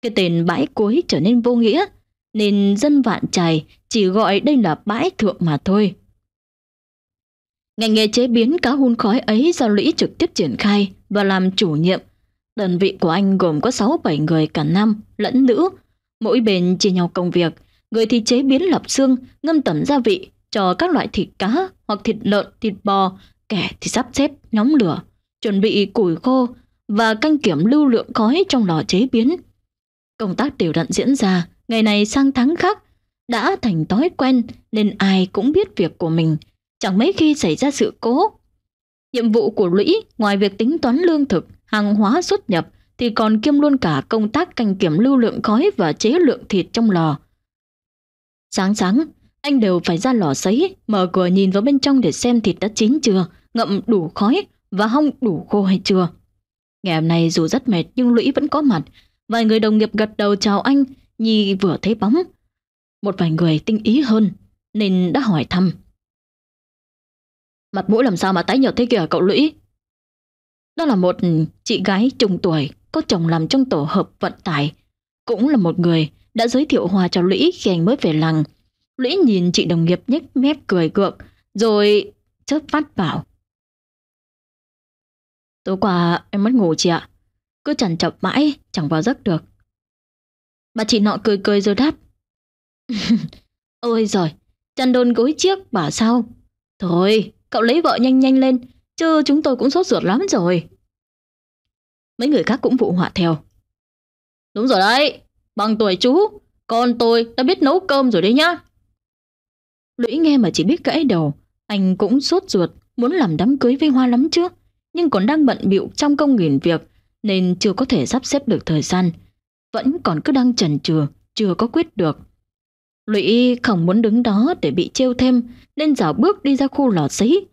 Cái tên bãi cuối trở nên vô nghĩa, nên dân vạn trài chỉ gọi đây là bãi thượng mà thôi. Ngành nghề chế biến cá hun khói ấy do Lũy trực tiếp triển khai và làm chủ nhiệm. Đơn vị của anh gồm có 6-7 người cả nam lẫn nữ, mỗi bên chia nhau công việc – người thì chế biến lạp xương, ngâm tẩm gia vị cho các loại thịt cá hoặc thịt lợn, thịt bò, kẻ thì sắp xếp nhóm lửa, chuẩn bị củi khô và canh kiểm lưu lượng khói trong lò chế biến. Công tác đều đặn diễn ra, ngày này sang tháng khác, đã thành thói quen nên ai cũng biết việc của mình, chẳng mấy khi xảy ra sự cố. Nhiệm vụ của lũy ngoài việc tính toán lương thực, hàng hóa xuất nhập thì còn kiêm luôn cả công tác canh kiểm lưu lượng khói và chế lượng thịt trong lò. Sáng sáng, anh đều phải ra lò sấy, mở cửa nhìn vào bên trong để xem thịt đã chín chưa, ngậm đủ khói và hong đủ khô hay chưa. Ngày hôm nay dù rất mệt nhưng Lũy vẫn có mặt. Vài người đồng nghiệp gật đầu chào anh, Nhi vừa thấy bóng. Một vài người tinh ý hơn nên đã hỏi thăm. Mặt mũi làm sao mà tái nhợt thế kìa cậu Lũy? Đó là một chị gái trung tuổi, có chồng làm trong tổ hợp vận tải. Cũng là một người đã giới thiệu Hòa cho Lũy khi anh mới về làng. Lũy nhìn chị đồng nghiệp nhếch mép cười gượng, rồi chớp phát bảo. Tối qua em mất ngủ chị ạ, cứ chẳng chọc mãi, chẳng vào giấc được. Bà chị nọ cười cười rồi đáp. Ôi giời, chăn đôn gối chiếc bảo sao? Thôi, cậu lấy vợ nhanh nhanh lên, chứ chúng tôi cũng sốt ruột lắm rồi. Mấy người khác cũng phụ họa theo. Đúng rồi đấy, Bằng tuổi chú, con tôi đã biết nấu cơm rồi đấy nhá. Lũy nghe mà chỉ biết gãy đầu, anh cũng sốt ruột, muốn làm đám cưới với Hoa lắm trước, nhưng còn đang bận bịu trong công nghìn việc nên chưa có thể sắp xếp được thời gian. Vẫn còn cứ đang chần chừ, chưa có quyết được. Lũy không muốn đứng đó để bị trêu thêm nên dạo bước đi ra khu lò sấy.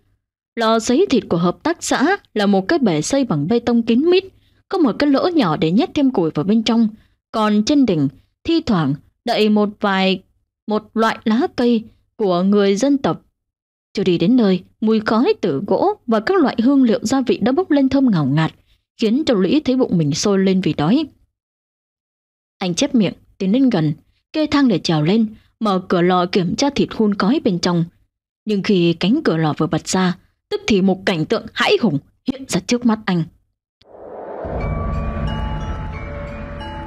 Lò sấy thịt của hợp tác xã là một cái bể xây bằng bê tông kín mít, có một cái lỗ nhỏ để nhét thêm củi vào bên trong, còn trên đỉnh, thi thoảng đậy một vài một loại lá cây của người dân tộc. Chưa đi đến nơi, mùi khói từ gỗ và các loại hương liệu gia vị đã bốc lên thơm ngào ngạt, khiến cho Lũy thấy bụng mình sôi lên vì đói. Anh chép miệng, tiến lên gần, kê thang để trèo lên, mở cửa lò kiểm tra thịt hun khói bên trong. Nhưng khi cánh cửa lò vừa bật ra, tức thì một cảnh tượng hãi hùng hiện ra trước mắt anh.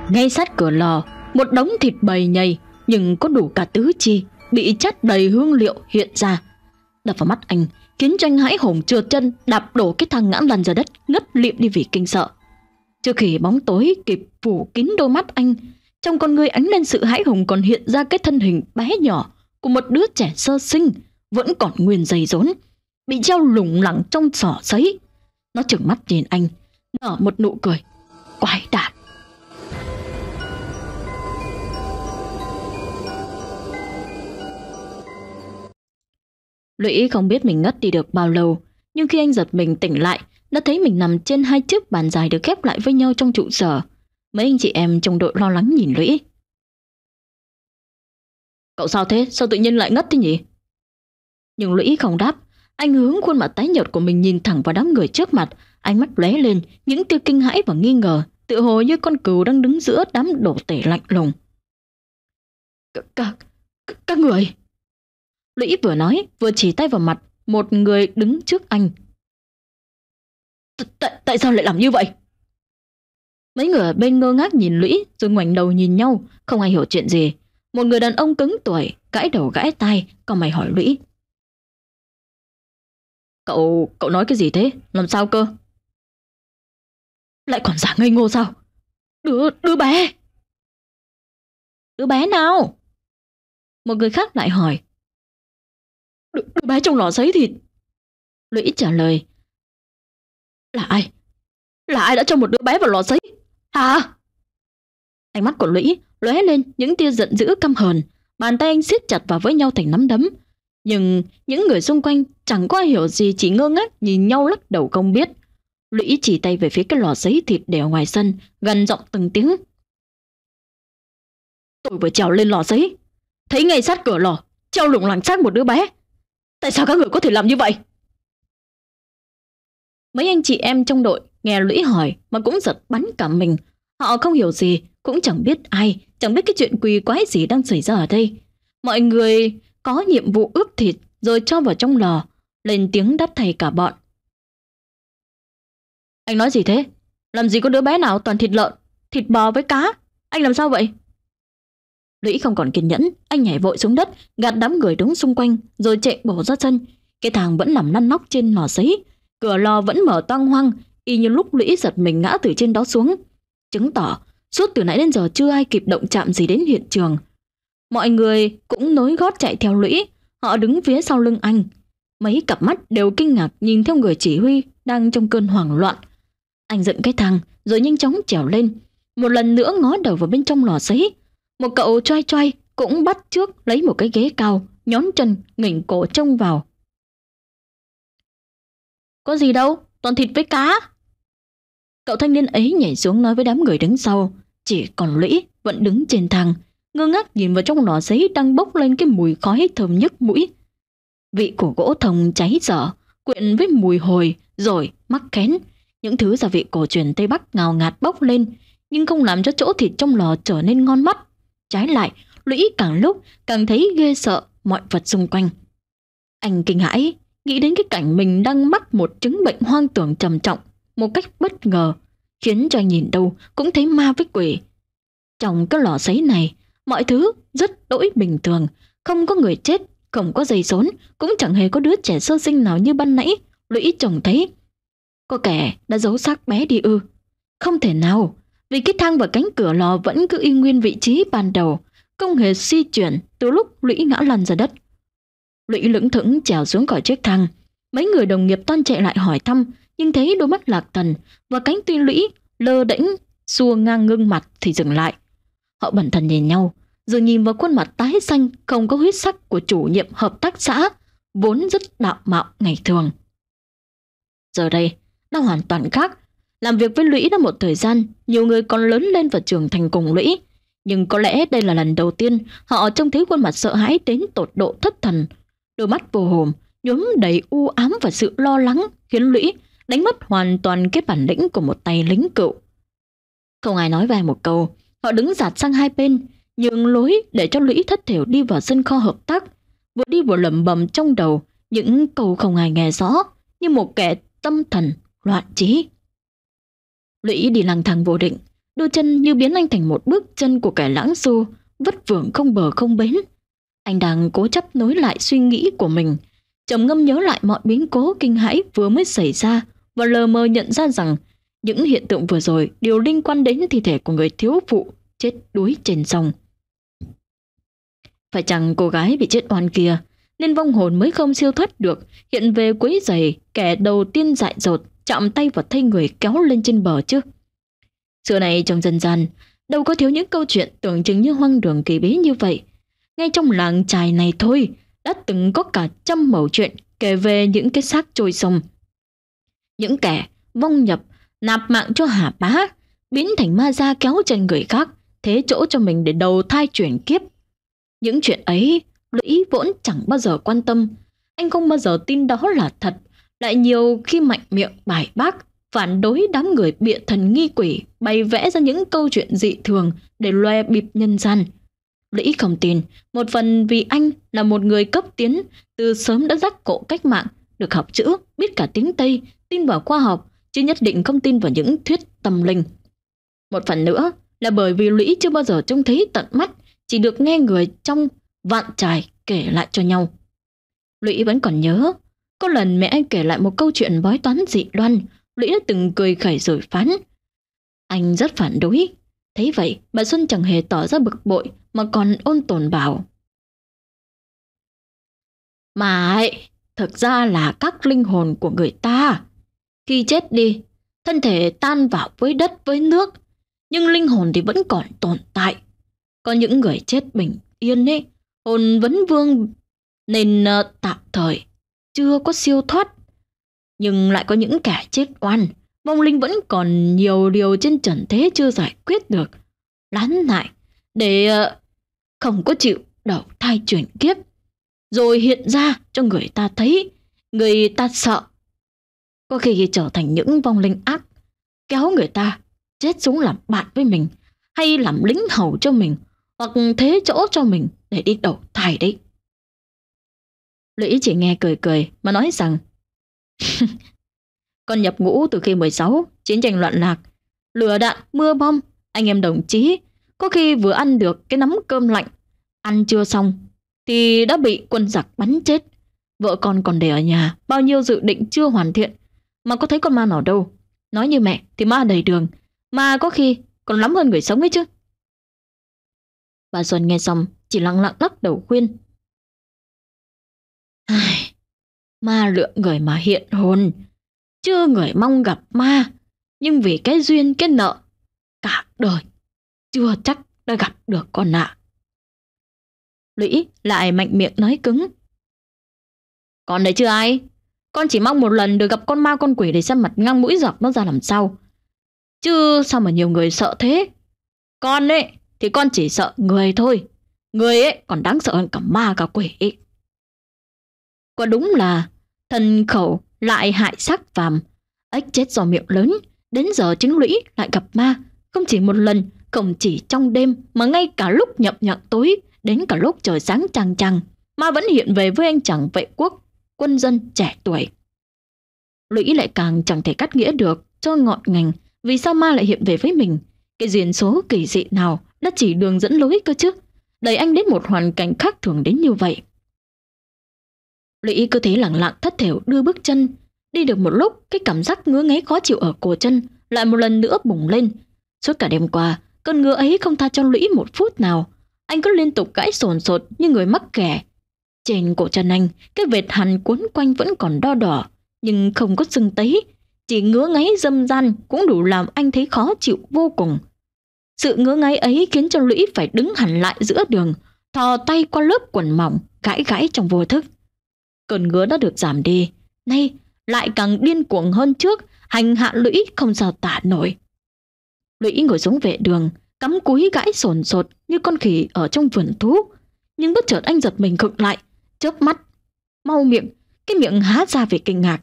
Ngay sát cửa lò, một đống thịt bầy nhầy nhưng có đủ cả tứ chi, bị chất đầy hương liệu hiện ra. Đập vào mắt anh, khiến cho anh hãi hùng trượt chân đạp đổ cái thang ngã lăn ra đất ngất lịm đi vì kinh sợ. Trước khi bóng tối kịp phủ kín đôi mắt anh, trong con người ánh lên sự hãi hùng còn hiện ra cái thân hình bé nhỏ của một đứa trẻ sơ sinh vẫn còn nguyên dày rốn, bị treo lủng lẳng trong sỏ sấy. Nó trừng mắt nhìn anh, nở một nụ cười quái đản. Lũy không biết mình ngất đi được bao lâu, nhưng khi anh giật mình tỉnh lại, đã thấy mình nằm trên hai chiếc bàn dài được khép lại với nhau trong trụ sở. Mấy anh chị em trong đội lo lắng nhìn Lũy. Cậu sao thế? Sao tự nhiên lại ngất thế nhỉ? Nhưng Lũy không đáp. Anh hướng khuôn mặt tái nhợt của mình nhìn thẳng vào đám người trước mặt. Ánh mắt lóe lên, những tia kinh hãi và nghi ngờ. Tự hồ như con cừu đang đứng giữa đám đổ tể lạnh lùng. Các, các, các người... Lũy vừa nói vừa chỉ tay vào mặt một người đứng trước anh. Tại tại sao lại làm như vậy? Mấy người ở bên ngơ ngác nhìn Lũy rồi ngoảnh đầu nhìn nhau, không ai hiểu chuyện gì. Một người đàn ông cứng tuổi, gãi đầu gãi tay, còn mày hỏi Lũy. Cậu, cậu nói cái gì thế? Làm sao cơ? Lại còn giả ngây ngô sao? Đứa, đứa bé! Đứa bé nào? Một người khác lại hỏi, đứa, bé trong lò giấy thịt. Lũy trả lời. Là ai? Là ai đã cho một đứa bé vào lò giấy? Hả? Ánh mắt của Lũy lóe lên những tia giận dữ căm hờn, bàn tay anh siết chặt vào với nhau thành nắm đấm. Nhưng những người xung quanh chẳng có ai hiểu gì chỉ ngơ ngác nhìn nhau lắc đầu không biết. Lũy chỉ tay về phía cái lò giấy thịt để ở ngoài sân, gần giọng từng tiếng. Tôi vừa trèo lên lò giấy, thấy ngay sát cửa lò, treo lủng lẳng xác một đứa bé, Tại sao các người có thể làm như vậy? Mấy anh chị em trong đội nghe lũy hỏi mà cũng giật bắn cả mình. Họ không hiểu gì, cũng chẳng biết ai, chẳng biết cái chuyện quỳ quái gì đang xảy ra ở đây. Mọi người có nhiệm vụ ướp thịt rồi cho vào trong lò, lên tiếng đáp thầy cả bọn. Anh nói gì thế? Làm gì có đứa bé nào toàn thịt lợn, thịt bò với cá? Anh làm sao vậy? Lũy không còn kiên nhẫn, anh nhảy vội xuống đất, gạt đám người đứng xung quanh, rồi chạy bổ ra sân. Cái thằng vẫn nằm lăn nóc trên nò giấy, cửa lò vẫn mở toang hoang, y như lúc Lũy giật mình ngã từ trên đó xuống. Chứng tỏ, suốt từ nãy đến giờ chưa ai kịp động chạm gì đến hiện trường. Mọi người cũng nối gót chạy theo Lũy, họ đứng phía sau lưng anh. Mấy cặp mắt đều kinh ngạc nhìn theo người chỉ huy đang trong cơn hoảng loạn. Anh dựng cái thằng, rồi nhanh chóng trèo lên, một lần nữa ngó đầu vào bên trong lò giấy. Một cậu trai trai cũng bắt trước lấy một cái ghế cao, nhón chân, ngẩng cổ trông vào. Có gì đâu, toàn thịt với cá. Cậu thanh niên ấy nhảy xuống nói với đám người đứng sau, chỉ còn lũy vẫn đứng trên thang, ngơ ngác nhìn vào trong lò giấy đang bốc lên cái mùi khói thơm nhức mũi. Vị của gỗ thông cháy dở, quyện với mùi hồi, rồi mắc kén. Những thứ gia vị cổ truyền Tây Bắc ngào ngạt bốc lên, nhưng không làm cho chỗ thịt trong lò trở nên ngon mắt. Trái lại, lũy càng lúc càng thấy ghê sợ mọi vật xung quanh. Anh kinh hãi, nghĩ đến cái cảnh mình đang mắc một chứng bệnh hoang tưởng trầm trọng, một cách bất ngờ, khiến cho nhìn đâu cũng thấy ma với quỷ. Trong cái lò sấy này, mọi thứ rất đỗi bình thường, không có người chết, không có giày rốn, cũng chẳng hề có đứa trẻ sơ sinh nào như ban nãy, lũy chồng thấy. Có kẻ đã giấu xác bé đi ư. Không thể nào, vì cái thang và cánh cửa lò vẫn cứ y nguyên vị trí ban đầu, không hề di chuyển từ lúc lũy ngã lăn ra đất. Lũy lững thững trèo xuống khỏi chiếc thang. Mấy người đồng nghiệp toan chạy lại hỏi thăm, nhưng thấy đôi mắt lạc thần và cánh tuy lũy lơ đễnh xua ngang ngưng mặt thì dừng lại. Họ bẩn thần nhìn nhau, rồi nhìn vào khuôn mặt tái xanh không có huyết sắc của chủ nhiệm hợp tác xã, vốn rất đạo mạo ngày thường. Giờ đây, nó hoàn toàn khác làm việc với Lũy đã một thời gian, nhiều người còn lớn lên và trưởng thành cùng Lũy. Nhưng có lẽ đây là lần đầu tiên họ trông thấy khuôn mặt sợ hãi đến tột độ thất thần. Đôi mắt vô hồn, nhuốm đầy u ám và sự lo lắng khiến Lũy đánh mất hoàn toàn cái bản lĩnh của một tay lính cựu. Không ai nói vài một câu, họ đứng giạt sang hai bên, nhường lối để cho Lũy thất thểu đi vào sân kho hợp tác. Vừa đi vừa lầm bầm trong đầu những câu không ai nghe rõ, như một kẻ tâm thần, loạn trí. Lũy đi lang thang vô định, đôi chân như biến anh thành một bước chân của kẻ lãng du, vất vưởng không bờ không bến. Anh đang cố chấp nối lại suy nghĩ của mình, trầm ngâm nhớ lại mọi biến cố kinh hãi vừa mới xảy ra và lờ mờ nhận ra rằng những hiện tượng vừa rồi đều liên quan đến thi thể của người thiếu phụ chết đuối trên sông. Phải chăng cô gái bị chết oan kia nên vong hồn mới không siêu thoát được hiện về quấy giày kẻ đầu tiên dại dột chạm tay vào thay người kéo lên trên bờ chứ. Xưa này trong dân gian, đâu có thiếu những câu chuyện tưởng chừng như hoang đường kỳ bí như vậy. Ngay trong làng trài này thôi, đã từng có cả trăm mẫu chuyện kể về những cái xác trôi sông. Những kẻ vong nhập, nạp mạng cho hà bá, biến thành ma da kéo chân người khác, thế chỗ cho mình để đầu thai chuyển kiếp. Những chuyện ấy, lũy vốn chẳng bao giờ quan tâm. Anh không bao giờ tin đó là thật lại nhiều khi mạnh miệng bài bác, phản đối đám người bịa thần nghi quỷ, bày vẽ ra những câu chuyện dị thường để loe bịp nhân gian. Lý không tin, một phần vì anh là một người cấp tiến, từ sớm đã rắc cộ cách mạng, được học chữ, biết cả tiếng Tây, tin vào khoa học, chứ nhất định không tin vào những thuyết tâm linh. Một phần nữa là bởi vì Lũy chưa bao giờ trông thấy tận mắt, chỉ được nghe người trong vạn trài kể lại cho nhau. Lũy vẫn còn nhớ có lần mẹ anh kể lại một câu chuyện bói toán dị đoan, Lũy đã từng cười khẩy rồi phán. Anh rất phản đối. Thấy vậy, bà Xuân chẳng hề tỏ ra bực bội mà còn ôn tồn bảo. Mà ấy, thực ra là các linh hồn của người ta. Khi chết đi, thân thể tan vào với đất với nước, nhưng linh hồn thì vẫn còn tồn tại. Có những người chết bình yên ấy, hồn vẫn vương nên ờ, tạm thời chưa có siêu thoát. Nhưng lại có những kẻ chết oan, vong linh vẫn còn nhiều điều trên trần thế chưa giải quyết được. Lán lại, để ờ, không có chịu đầu thai chuyển kiếp, rồi hiện ra cho người ta thấy, người ta sợ. Có khi trở thành những vong linh ác, kéo người ta chết xuống làm bạn với mình, hay làm lính hầu cho mình, hoặc thế chỗ cho mình để đi đầu thai đấy. Lũy chỉ nghe cười cười mà nói rằng Con nhập ngũ từ khi 16, chiến tranh loạn lạc, lửa đạn, mưa bom, anh em đồng chí, có khi vừa ăn được cái nấm cơm lạnh, ăn chưa xong thì đã bị quân giặc bắn chết. Vợ con còn để ở nhà, bao nhiêu dự định chưa hoàn thiện, mà có thấy con ma nào đâu. Nói như mẹ thì ma đầy đường, mà có khi còn lắm hơn người sống ấy chứ. Bà Xuân nghe xong chỉ lặng lặng lắc đầu khuyên. Ai, ma lựa người mà hiện hồn, chưa người mong gặp ma, nhưng vì cái duyên cái nợ, cả đời chưa chắc đã gặp được con ạ. Lũy lại mạnh miệng nói cứng. Con đấy chưa ai? Con chỉ mong một lần được gặp con ma con quỷ để xem mặt ngang mũi dọc nó ra làm sao. Chứ sao mà nhiều người sợ thế? Con ấy thì con chỉ sợ người thôi. Người ấy còn đáng sợ hơn cả ma cả quỷ ấy. Quả đúng là thần khẩu lại hại sắc phàm. Ếch chết do miệng lớn, đến giờ chứng lũy lại gặp ma. Không chỉ một lần, không chỉ trong đêm mà ngay cả lúc nhập nhặng tối, đến cả lúc trời sáng trăng trăng, ma vẫn hiện về với anh chàng vệ quốc, quân dân trẻ tuổi. Lũy lại càng chẳng thể cắt nghĩa được cho ngọn ngành vì sao ma lại hiện về với mình. Cái duyên số kỳ dị nào đã chỉ đường dẫn lối cơ chứ? Đẩy anh đến một hoàn cảnh khác thường đến như vậy. Lũy cứ thế lặng lặng thất thểu đưa bước chân. Đi được một lúc, cái cảm giác ngứa ngáy khó chịu ở cổ chân lại một lần nữa bùng lên. Suốt cả đêm qua, cơn ngứa ấy không tha cho Lũy một phút nào. Anh cứ liên tục gãi sồn sột như người mắc kẻ. Trên cổ chân anh, cái vệt hằn cuốn quanh vẫn còn đo đỏ, nhưng không có sưng tấy. Chỉ ngứa ngáy dâm gian cũng đủ làm anh thấy khó chịu vô cùng. Sự ngứa ngáy ấy khiến cho Lũy phải đứng hẳn lại giữa đường, thò tay qua lớp quần mỏng, gãi gãi trong vô thức. Cơn ngứa đã được giảm đi, nay lại càng điên cuồng hơn trước, hành hạ lũy không sao tả nổi. Lũy ngồi xuống vệ đường, cắm cúi gãi sồn sột như con khỉ ở trong vườn thú. Nhưng bất chợt anh giật mình khựng lại, chớp mắt, mau miệng, cái miệng há ra về kinh ngạc.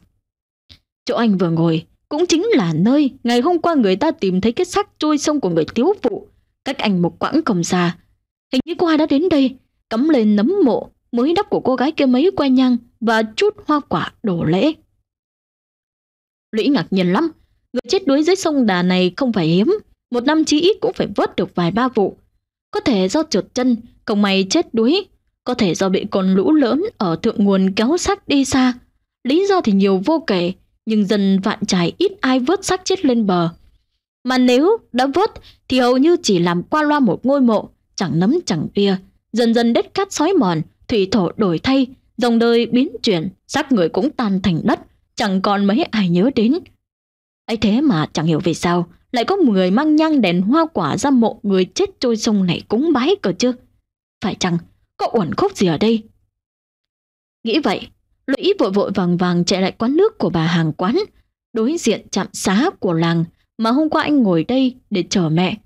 Chỗ anh vừa ngồi cũng chính là nơi ngày hôm qua người ta tìm thấy cái xác trôi sông của người thiếu phụ, cách anh một quãng cầm xa. Hình như cô hai đã đến đây, cắm lên nấm mộ mới đắp của cô gái kia mấy que nhang và chút hoa quả đổ lễ. Lũy ngạc nhiên lắm, người chết đuối dưới sông Đà này không phải hiếm, một năm chí ít cũng phải vớt được vài ba vụ. Có thể do trượt chân, cổng mày chết đuối, có thể do bị con lũ lớn ở thượng nguồn kéo xác đi xa. Lý do thì nhiều vô kể, nhưng dần vạn trải ít ai vớt xác chết lên bờ. Mà nếu đã vớt thì hầu như chỉ làm qua loa một ngôi mộ, chẳng nấm chẳng bia, dần dần đất cát sói mòn, thủy thổ đổi thay, dòng đời biến chuyển, xác người cũng tan thành đất, chẳng còn mấy ai nhớ đến. ấy thế mà chẳng hiểu vì sao, lại có người mang nhang đèn hoa quả ra mộ người chết trôi sông này cúng bái cờ chứ. Phải chăng, có uẩn khúc gì ở đây? Nghĩ vậy, lũy vội vội vàng vàng chạy lại quán nước của bà hàng quán, đối diện chạm xá của làng mà hôm qua anh ngồi đây để chờ mẹ.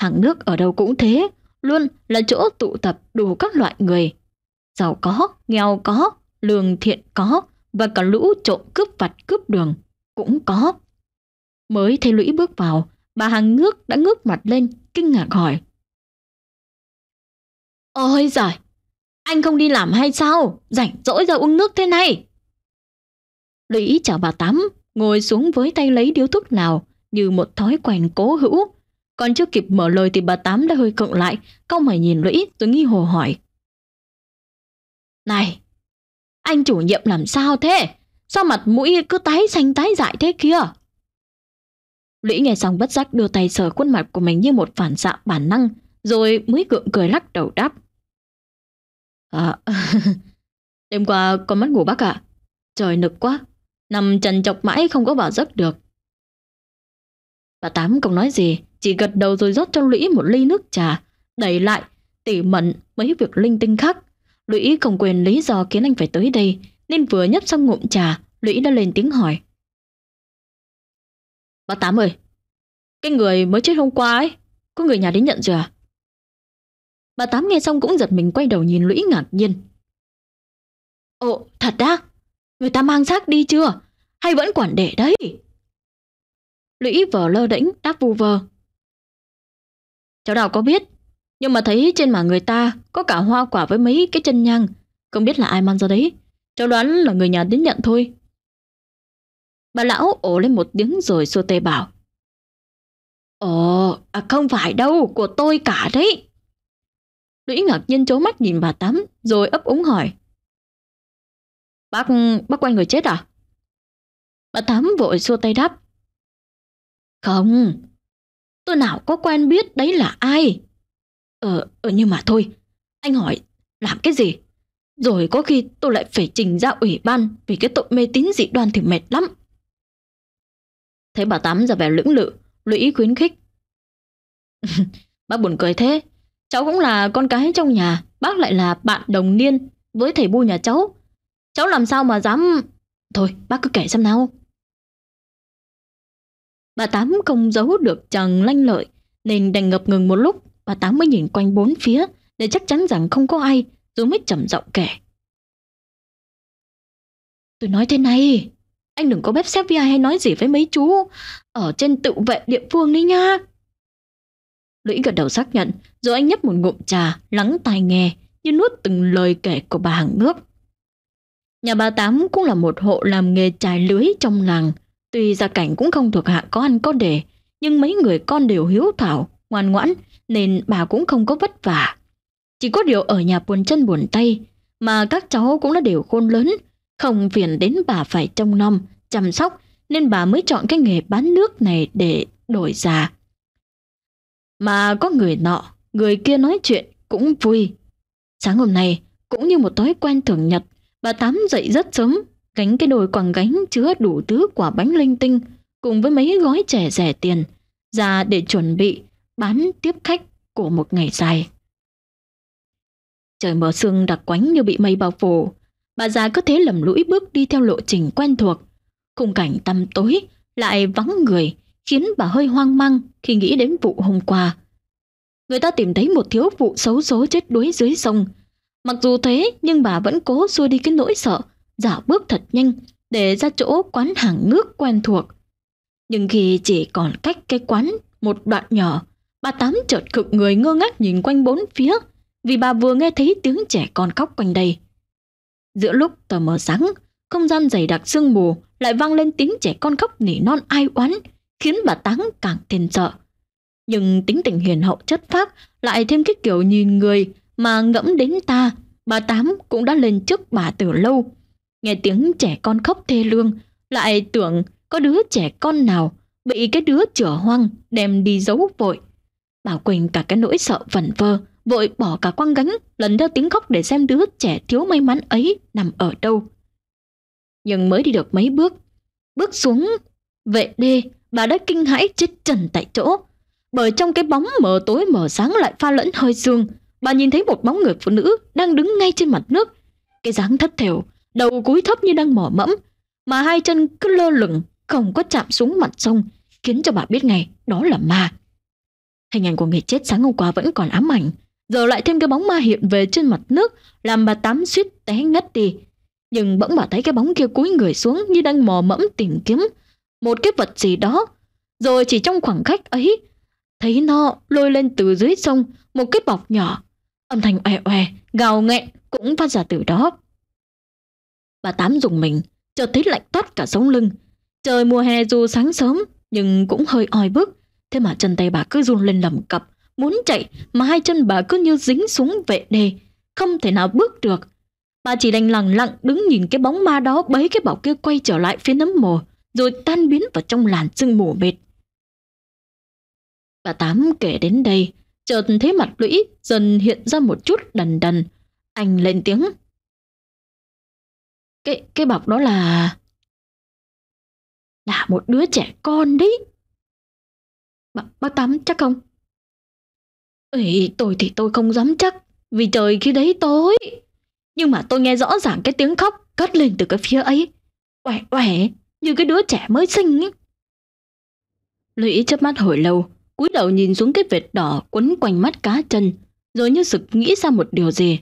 Hàng nước ở đâu cũng thế, luôn là chỗ tụ tập đủ các loại người, giàu có, nghèo có, lương thiện có và cả lũ trộm cướp vặt cướp đường cũng có. Mới thấy Lũy bước vào, bà hàng nước đã ngước mặt lên, kinh ngạc hỏi. Ôi giời, anh không đi làm hay sao? Rảnh rỗi ra uống nước thế này. Lũy chào bà Tám, ngồi xuống với tay lấy điếu thuốc nào như một thói quen cố hữu. Còn chưa kịp mở lời thì bà Tám đã hơi cựng lại, cau mày nhìn Lũy rồi nghi hồ hỏi. Này, anh chủ nhiệm làm sao thế? Sao mặt mũi cứ tái xanh tái dại thế kia? Lũy nghe xong bất giác đưa tay sờ khuôn mặt của mình như một phản xạ bản năng, rồi mới gượng cười lắc đầu đáp. À, đêm qua con mất ngủ bác ạ. Trời nực quá, nằm trần chọc mãi không có vào giấc được. Bà Tám không nói gì, chỉ gật đầu rồi rót cho Lũy một ly nước trà, đẩy lại, tỉ mẩn mấy việc linh tinh khác Lũy không quên lý do khiến anh phải tới đây, nên vừa nhấp xong ngụm trà, Lũy đã lên tiếng hỏi. Bác Tám ơi, cái người mới chết hôm qua ấy, có người nhà đến nhận rồi à? Bà Tám nghe xong cũng giật mình quay đầu nhìn Lũy ngạc nhiên. Ồ, thật á? Người ta mang xác đi chưa? Hay vẫn quản để đấy? Lũy vờ lơ đễnh đáp vu vơ. Cháu nào có biết nhưng mà thấy trên mà người ta có cả hoa quả với mấy cái chân nhang, không biết là ai mang ra đấy. Cháu đoán là người nhà đến nhận thôi. Bà lão ổ lên một tiếng rồi xua tay bảo. Ồ, ờ, à không phải đâu, của tôi cả đấy. Lũy ngạc nhiên chố mắt nhìn bà Tám, rồi ấp úng hỏi. Bác, bác quen người chết à? Bà Tám vội xua tay đáp. Không, tôi nào có quen biết đấy là ai. Ờ, ờ nhưng mà thôi, anh hỏi làm cái gì? Rồi có khi tôi lại phải trình ra ủy ban vì cái tội mê tín dị đoan thì mệt lắm. Thấy bà Tám ra vẻ lưỡng lự, lũy khuyến khích. bác buồn cười thế, cháu cũng là con cái trong nhà, bác lại là bạn đồng niên với thầy bu nhà cháu. Cháu làm sao mà dám... Thôi, bác cứ kể xem nào. Bà Tám không giấu được chàng lanh lợi, nên đành ngập ngừng một lúc Bà Tám mới nhìn quanh bốn phía để chắc chắn rằng không có ai rồi mới trầm giọng kể. Tôi nói thế này, anh đừng có bếp xếp với ai hay nói gì với mấy chú, ở trên tự vệ địa phương đi nha. Lũy gật đầu xác nhận, rồi anh nhấp một ngụm trà, lắng tai nghe, như nuốt từng lời kể của bà hàng nước. Nhà bà Tám cũng là một hộ làm nghề trải lưới trong làng, tuy gia cảnh cũng không thuộc hạng có ăn có để, nhưng mấy người con đều hiếu thảo, ngoan ngoãn, nên bà cũng không có vất vả. Chỉ có điều ở nhà buồn chân buồn tay, mà các cháu cũng đã đều khôn lớn, không phiền đến bà phải trông nom, chăm sóc, nên bà mới chọn cái nghề bán nước này để đổi già. Mà có người nọ, người kia nói chuyện cũng vui. Sáng hôm nay, cũng như một tối quen thường nhật, bà Tám dậy rất sớm, gánh cái đồi quàng gánh chứa đủ thứ quả bánh linh tinh cùng với mấy gói trẻ rẻ tiền, ra để chuẩn bị bán tiếp khách của một ngày dài. Trời mờ sương đặc quánh như bị mây bao phủ, bà già cứ thế lầm lũi bước đi theo lộ trình quen thuộc. Khung cảnh tăm tối lại vắng người, khiến bà hơi hoang mang khi nghĩ đến vụ hôm qua. Người ta tìm thấy một thiếu phụ xấu số chết đuối dưới sông. Mặc dù thế nhưng bà vẫn cố xua đi cái nỗi sợ, giả bước thật nhanh để ra chỗ quán hàng nước quen thuộc. Nhưng khi chỉ còn cách cái quán một đoạn nhỏ, Bà Tám chợt cực người ngơ ngác nhìn quanh bốn phía vì bà vừa nghe thấy tiếng trẻ con khóc quanh đây. Giữa lúc tờ mờ sáng, không gian dày đặc sương mù lại vang lên tiếng trẻ con khóc nỉ non ai oán, khiến bà Tám càng thêm sợ. Nhưng tính tình hiền hậu chất phác lại thêm cái kiểu nhìn người mà ngẫm đến ta, bà Tám cũng đã lên trước bà từ lâu. Nghe tiếng trẻ con khóc thê lương, lại tưởng có đứa trẻ con nào bị cái đứa trở hoang đem đi giấu vội Bảo Quỳnh cả cái nỗi sợ vẩn vơ, vội bỏ cả quăng gánh, lần theo tiếng khóc để xem đứa trẻ thiếu may mắn ấy nằm ở đâu. Nhưng mới đi được mấy bước, bước xuống vệ đê, bà đã kinh hãi chết trần tại chỗ. Bởi trong cái bóng mờ tối mờ sáng lại pha lẫn hơi sương, bà nhìn thấy một bóng người phụ nữ đang đứng ngay trên mặt nước. Cái dáng thất thểu, đầu cúi thấp như đang mỏ mẫm, mà hai chân cứ lơ lửng, không có chạm xuống mặt sông, khiến cho bà biết ngay đó là ma. Hình ảnh của người chết sáng hôm qua vẫn còn ám ảnh, giờ lại thêm cái bóng ma hiện về trên mặt nước, làm bà Tám suýt té ngất đi. Nhưng bỗng bà thấy cái bóng kia cúi người xuống như đang mò mẫm tìm kiếm một cái vật gì đó. Rồi chỉ trong khoảng khách ấy, thấy nó lôi lên từ dưới sông một cái bọc nhỏ. Âm thanh oe oe, gào nghẹn cũng phát ra từ đó. Bà Tám dùng mình, chợt thấy lạnh toát cả sống lưng. Trời mùa hè dù sáng sớm nhưng cũng hơi oi bức, Thế mà chân tay bà cứ run lên lầm cập, muốn chạy mà hai chân bà cứ như dính xuống vệ đề, không thể nào bước được. Bà chỉ đành lặng lặng đứng nhìn cái bóng ma đó bấy cái bảo kia quay trở lại phía nấm mồ, rồi tan biến vào trong làn sương mù mệt. Bà Tám kể đến đây, chợt thấy mặt lũy dần hiện ra một chút đần đần. Anh lên tiếng. Cái, cái bọc đó là... Là một đứa trẻ con đấy bà bác Tám chắc không? Ê, tôi thì tôi không dám chắc, vì trời khi đấy tối. Nhưng mà tôi nghe rõ ràng cái tiếng khóc cất lên từ cái phía ấy. Quẻ quẻ, như cái đứa trẻ mới sinh ấy. Lũy chớp mắt hồi lâu, cúi đầu nhìn xuống cái vệt đỏ quấn quanh mắt cá chân, rồi như sực nghĩ ra một điều gì.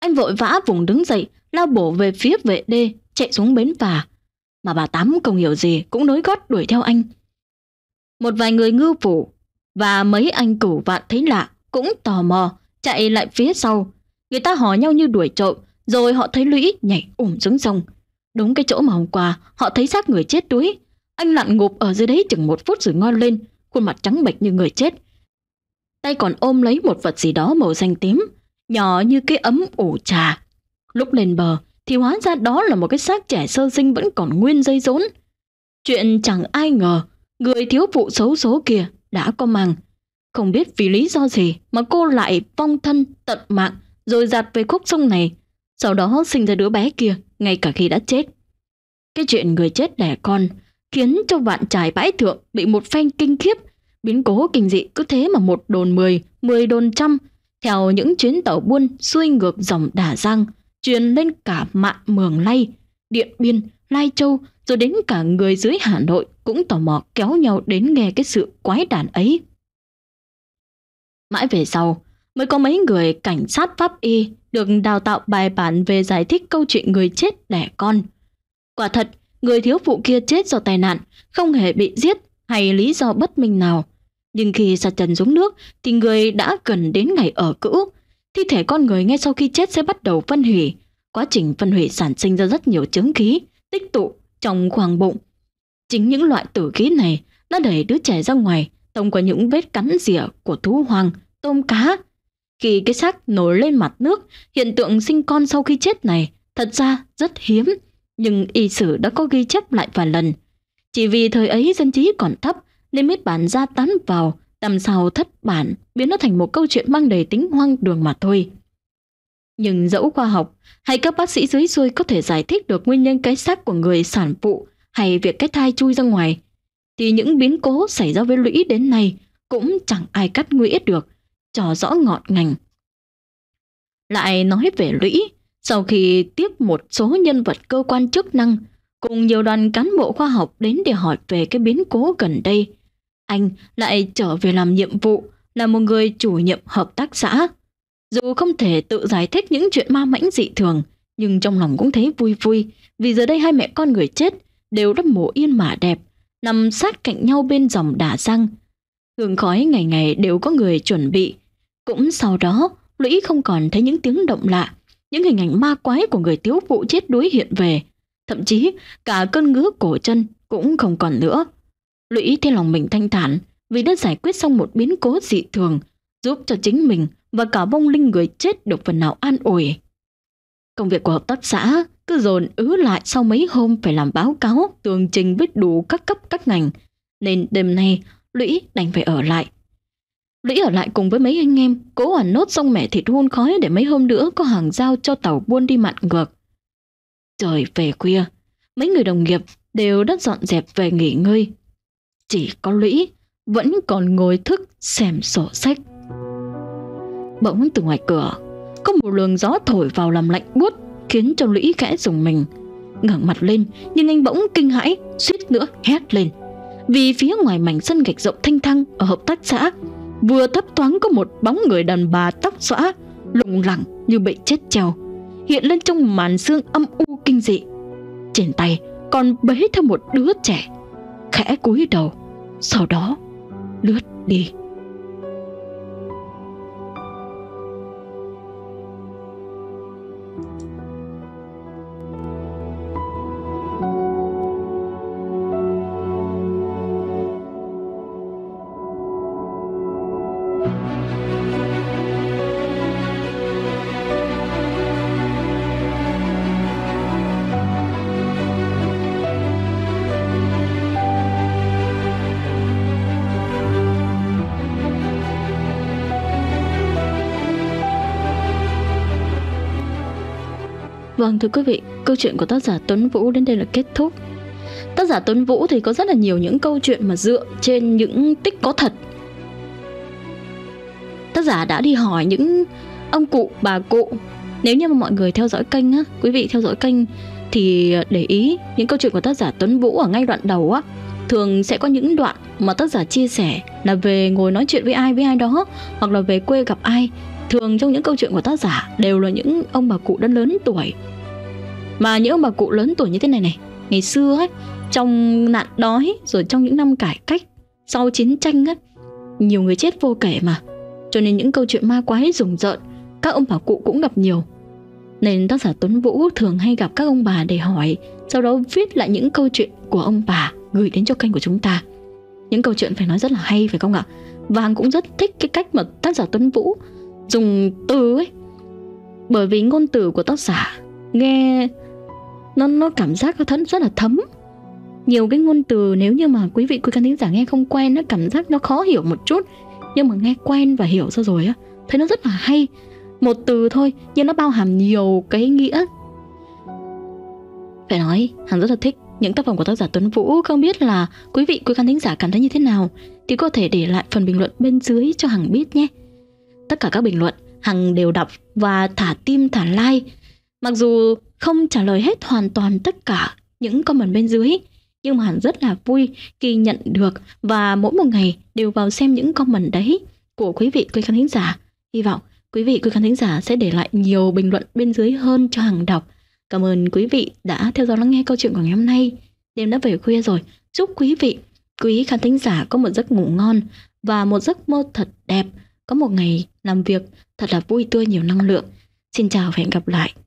Anh vội vã vùng đứng dậy, lao bổ về phía vệ đê, chạy xuống bến phà. Mà bà Tám không hiểu gì cũng nối gót đuổi theo anh một vài người ngư phủ và mấy anh cửu vạn thấy lạ cũng tò mò chạy lại phía sau. Người ta hò nhau như đuổi trộm rồi họ thấy lũy nhảy ủm xuống sông. Đúng cái chỗ mà hôm qua họ thấy xác người chết đuối. Anh lặn ngụp ở dưới đấy chừng một phút rồi ngoi lên khuôn mặt trắng bệch như người chết. Tay còn ôm lấy một vật gì đó màu xanh tím nhỏ như cái ấm ủ trà. Lúc lên bờ thì hóa ra đó là một cái xác trẻ sơ sinh vẫn còn nguyên dây rốn. Chuyện chẳng ai ngờ Người thiếu phụ xấu số kia đã có màng, Không biết vì lý do gì mà cô lại vong thân tận mạng rồi giặt về khúc sông này. Sau đó sinh ra đứa bé kia ngay cả khi đã chết. Cái chuyện người chết đẻ con khiến cho vạn trải bãi thượng bị một phen kinh khiếp. Biến cố kinh dị cứ thế mà một đồn mười, mười đồn trăm theo những chuyến tàu buôn xuôi ngược dòng Đà Giang truyền lên cả mạn Mường Lay, Điện Biên, Lai Châu rồi đến cả người dưới Hà Nội cũng tò mò kéo nhau đến nghe cái sự quái đản ấy. Mãi về sau, mới có mấy người cảnh sát pháp y được đào tạo bài bản về giải thích câu chuyện người chết đẻ con. Quả thật, người thiếu phụ kia chết do tai nạn, không hề bị giết hay lý do bất minh nào. Nhưng khi sạt trần xuống nước thì người đã gần đến ngày ở cữ. Thi thể con người ngay sau khi chết sẽ bắt đầu phân hủy. Quá trình phân hủy sản sinh ra rất nhiều chứng khí, tích tụ trong khoang bụng. Chính những loại tử khí này đã đẩy đứa trẻ ra ngoài thông qua những vết cắn rỉa của thú hoang, tôm cá. Khi cái xác nổi lên mặt nước, hiện tượng sinh con sau khi chết này thật ra rất hiếm, nhưng y sử đã có ghi chép lại vài lần. Chỉ vì thời ấy dân trí còn thấp nên miết bản gia tán vào, làm sao thất bản biến nó thành một câu chuyện mang đầy tính hoang đường mà thôi. Nhưng dẫu khoa học hay các bác sĩ dưới xuôi có thể giải thích được nguyên nhân cái xác của người sản phụ hay việc cái thai chui ra ngoài, thì những biến cố xảy ra với lũy đến nay cũng chẳng ai cắt nguyễn được, trò rõ ngọn ngành. Lại nói về lũy, sau khi tiếp một số nhân vật cơ quan chức năng cùng nhiều đoàn cán bộ khoa học đến để hỏi về cái biến cố gần đây, anh lại trở về làm nhiệm vụ là một người chủ nhiệm hợp tác xã dù không thể tự giải thích những chuyện ma mãnh dị thường, nhưng trong lòng cũng thấy vui vui, vì giờ đây hai mẹ con người chết đều đắp mộ yên mả đẹp, nằm sát cạnh nhau bên dòng đà răng. Hương khói ngày ngày đều có người chuẩn bị. Cũng sau đó, lũy không còn thấy những tiếng động lạ, những hình ảnh ma quái của người tiếu phụ chết đuối hiện về. Thậm chí, cả cơn ngứa cổ chân cũng không còn nữa. Lũy thấy lòng mình thanh thản vì đã giải quyết xong một biến cố dị thường, giúp cho chính mình và cả bông linh người chết được phần nào an ủi. Công việc của hợp tác xã cứ dồn ứ lại sau mấy hôm phải làm báo cáo tường trình với đủ các cấp các ngành, nên đêm nay Lũy đành phải ở lại. Lũy ở lại cùng với mấy anh em, cố hoàn nốt xong mẹ thịt hun khói để mấy hôm nữa có hàng giao cho tàu buôn đi mặn ngược. Trời về khuya, mấy người đồng nghiệp đều đã dọn dẹp về nghỉ ngơi. Chỉ có Lũy vẫn còn ngồi thức xem sổ sách. Bỗng từ ngoài cửa Có một luồng gió thổi vào làm lạnh buốt Khiến cho Lũy khẽ dùng mình ngẩng mặt lên Nhưng anh bỗng kinh hãi suýt nữa hét lên Vì phía ngoài mảnh sân gạch rộng thanh thang Ở hợp tác xã Vừa thấp thoáng có một bóng người đàn bà tóc xõa Lùng lẳng như bị chết treo Hiện lên trong màn xương âm u kinh dị Trên tay còn bế theo một đứa trẻ Khẽ cúi đầu Sau đó lướt đi Vâng thưa quý vị, câu chuyện của tác giả Tuấn Vũ đến đây là kết thúc. Tác giả Tuấn Vũ thì có rất là nhiều những câu chuyện mà dựa trên những tích có thật tác giả đã đi hỏi những ông cụ bà cụ nếu như mà mọi người theo dõi kênh á quý vị theo dõi kênh thì để ý những câu chuyện của tác giả Tuấn Vũ ở ngay đoạn đầu á thường sẽ có những đoạn mà tác giả chia sẻ là về ngồi nói chuyện với ai với ai đó hoặc là về quê gặp ai thường trong những câu chuyện của tác giả đều là những ông bà cụ đã lớn tuổi mà những ông bà cụ lớn tuổi như thế này này ngày xưa ấy trong nạn đói rồi trong những năm cải cách sau chiến tranh ấy nhiều người chết vô kể mà cho nên những câu chuyện ma quái rùng rợn các ông bà cụ cũng gặp nhiều nên tác giả Tuấn Vũ thường hay gặp các ông bà để hỏi sau đó viết lại những câu chuyện của ông bà gửi đến cho kênh của chúng ta những câu chuyện phải nói rất là hay phải không ạ và cũng rất thích cái cách mà tác giả Tuấn Vũ dùng từ ấy bởi vì ngôn từ của tác giả nghe nó nó cảm giác thân rất là thấm nhiều cái ngôn từ nếu như mà quý vị quý khán thính giả nghe không quen nó cảm giác nó khó hiểu một chút nhưng mà nghe quen và hiểu ra rồi á thấy nó rất là hay một từ thôi nhưng nó bao hàm nhiều cái nghĩa phải nói hằng rất là thích những tác phẩm của tác giả Tuấn Vũ không biết là quý vị quý khán thính giả cảm thấy như thế nào thì có thể để lại phần bình luận bên dưới cho Hằng biết nhé. Tất cả các bình luận Hằng đều đọc và thả tim thả like. Mặc dù không trả lời hết hoàn toàn tất cả những comment bên dưới nhưng mà rất là vui khi nhận được và mỗi một ngày đều vào xem những comment đấy của quý vị quý khán thính giả. Hy vọng quý vị quý khán thính giả sẽ để lại nhiều bình luận bên dưới hơn cho hàng đọc. Cảm ơn quý vị đã theo dõi lắng nghe câu chuyện của ngày hôm nay. Đêm đã về khuya rồi, chúc quý vị, quý khán thính giả có một giấc ngủ ngon và một giấc mơ thật đẹp, có một ngày làm việc thật là vui tươi nhiều năng lượng. Xin chào và hẹn gặp lại.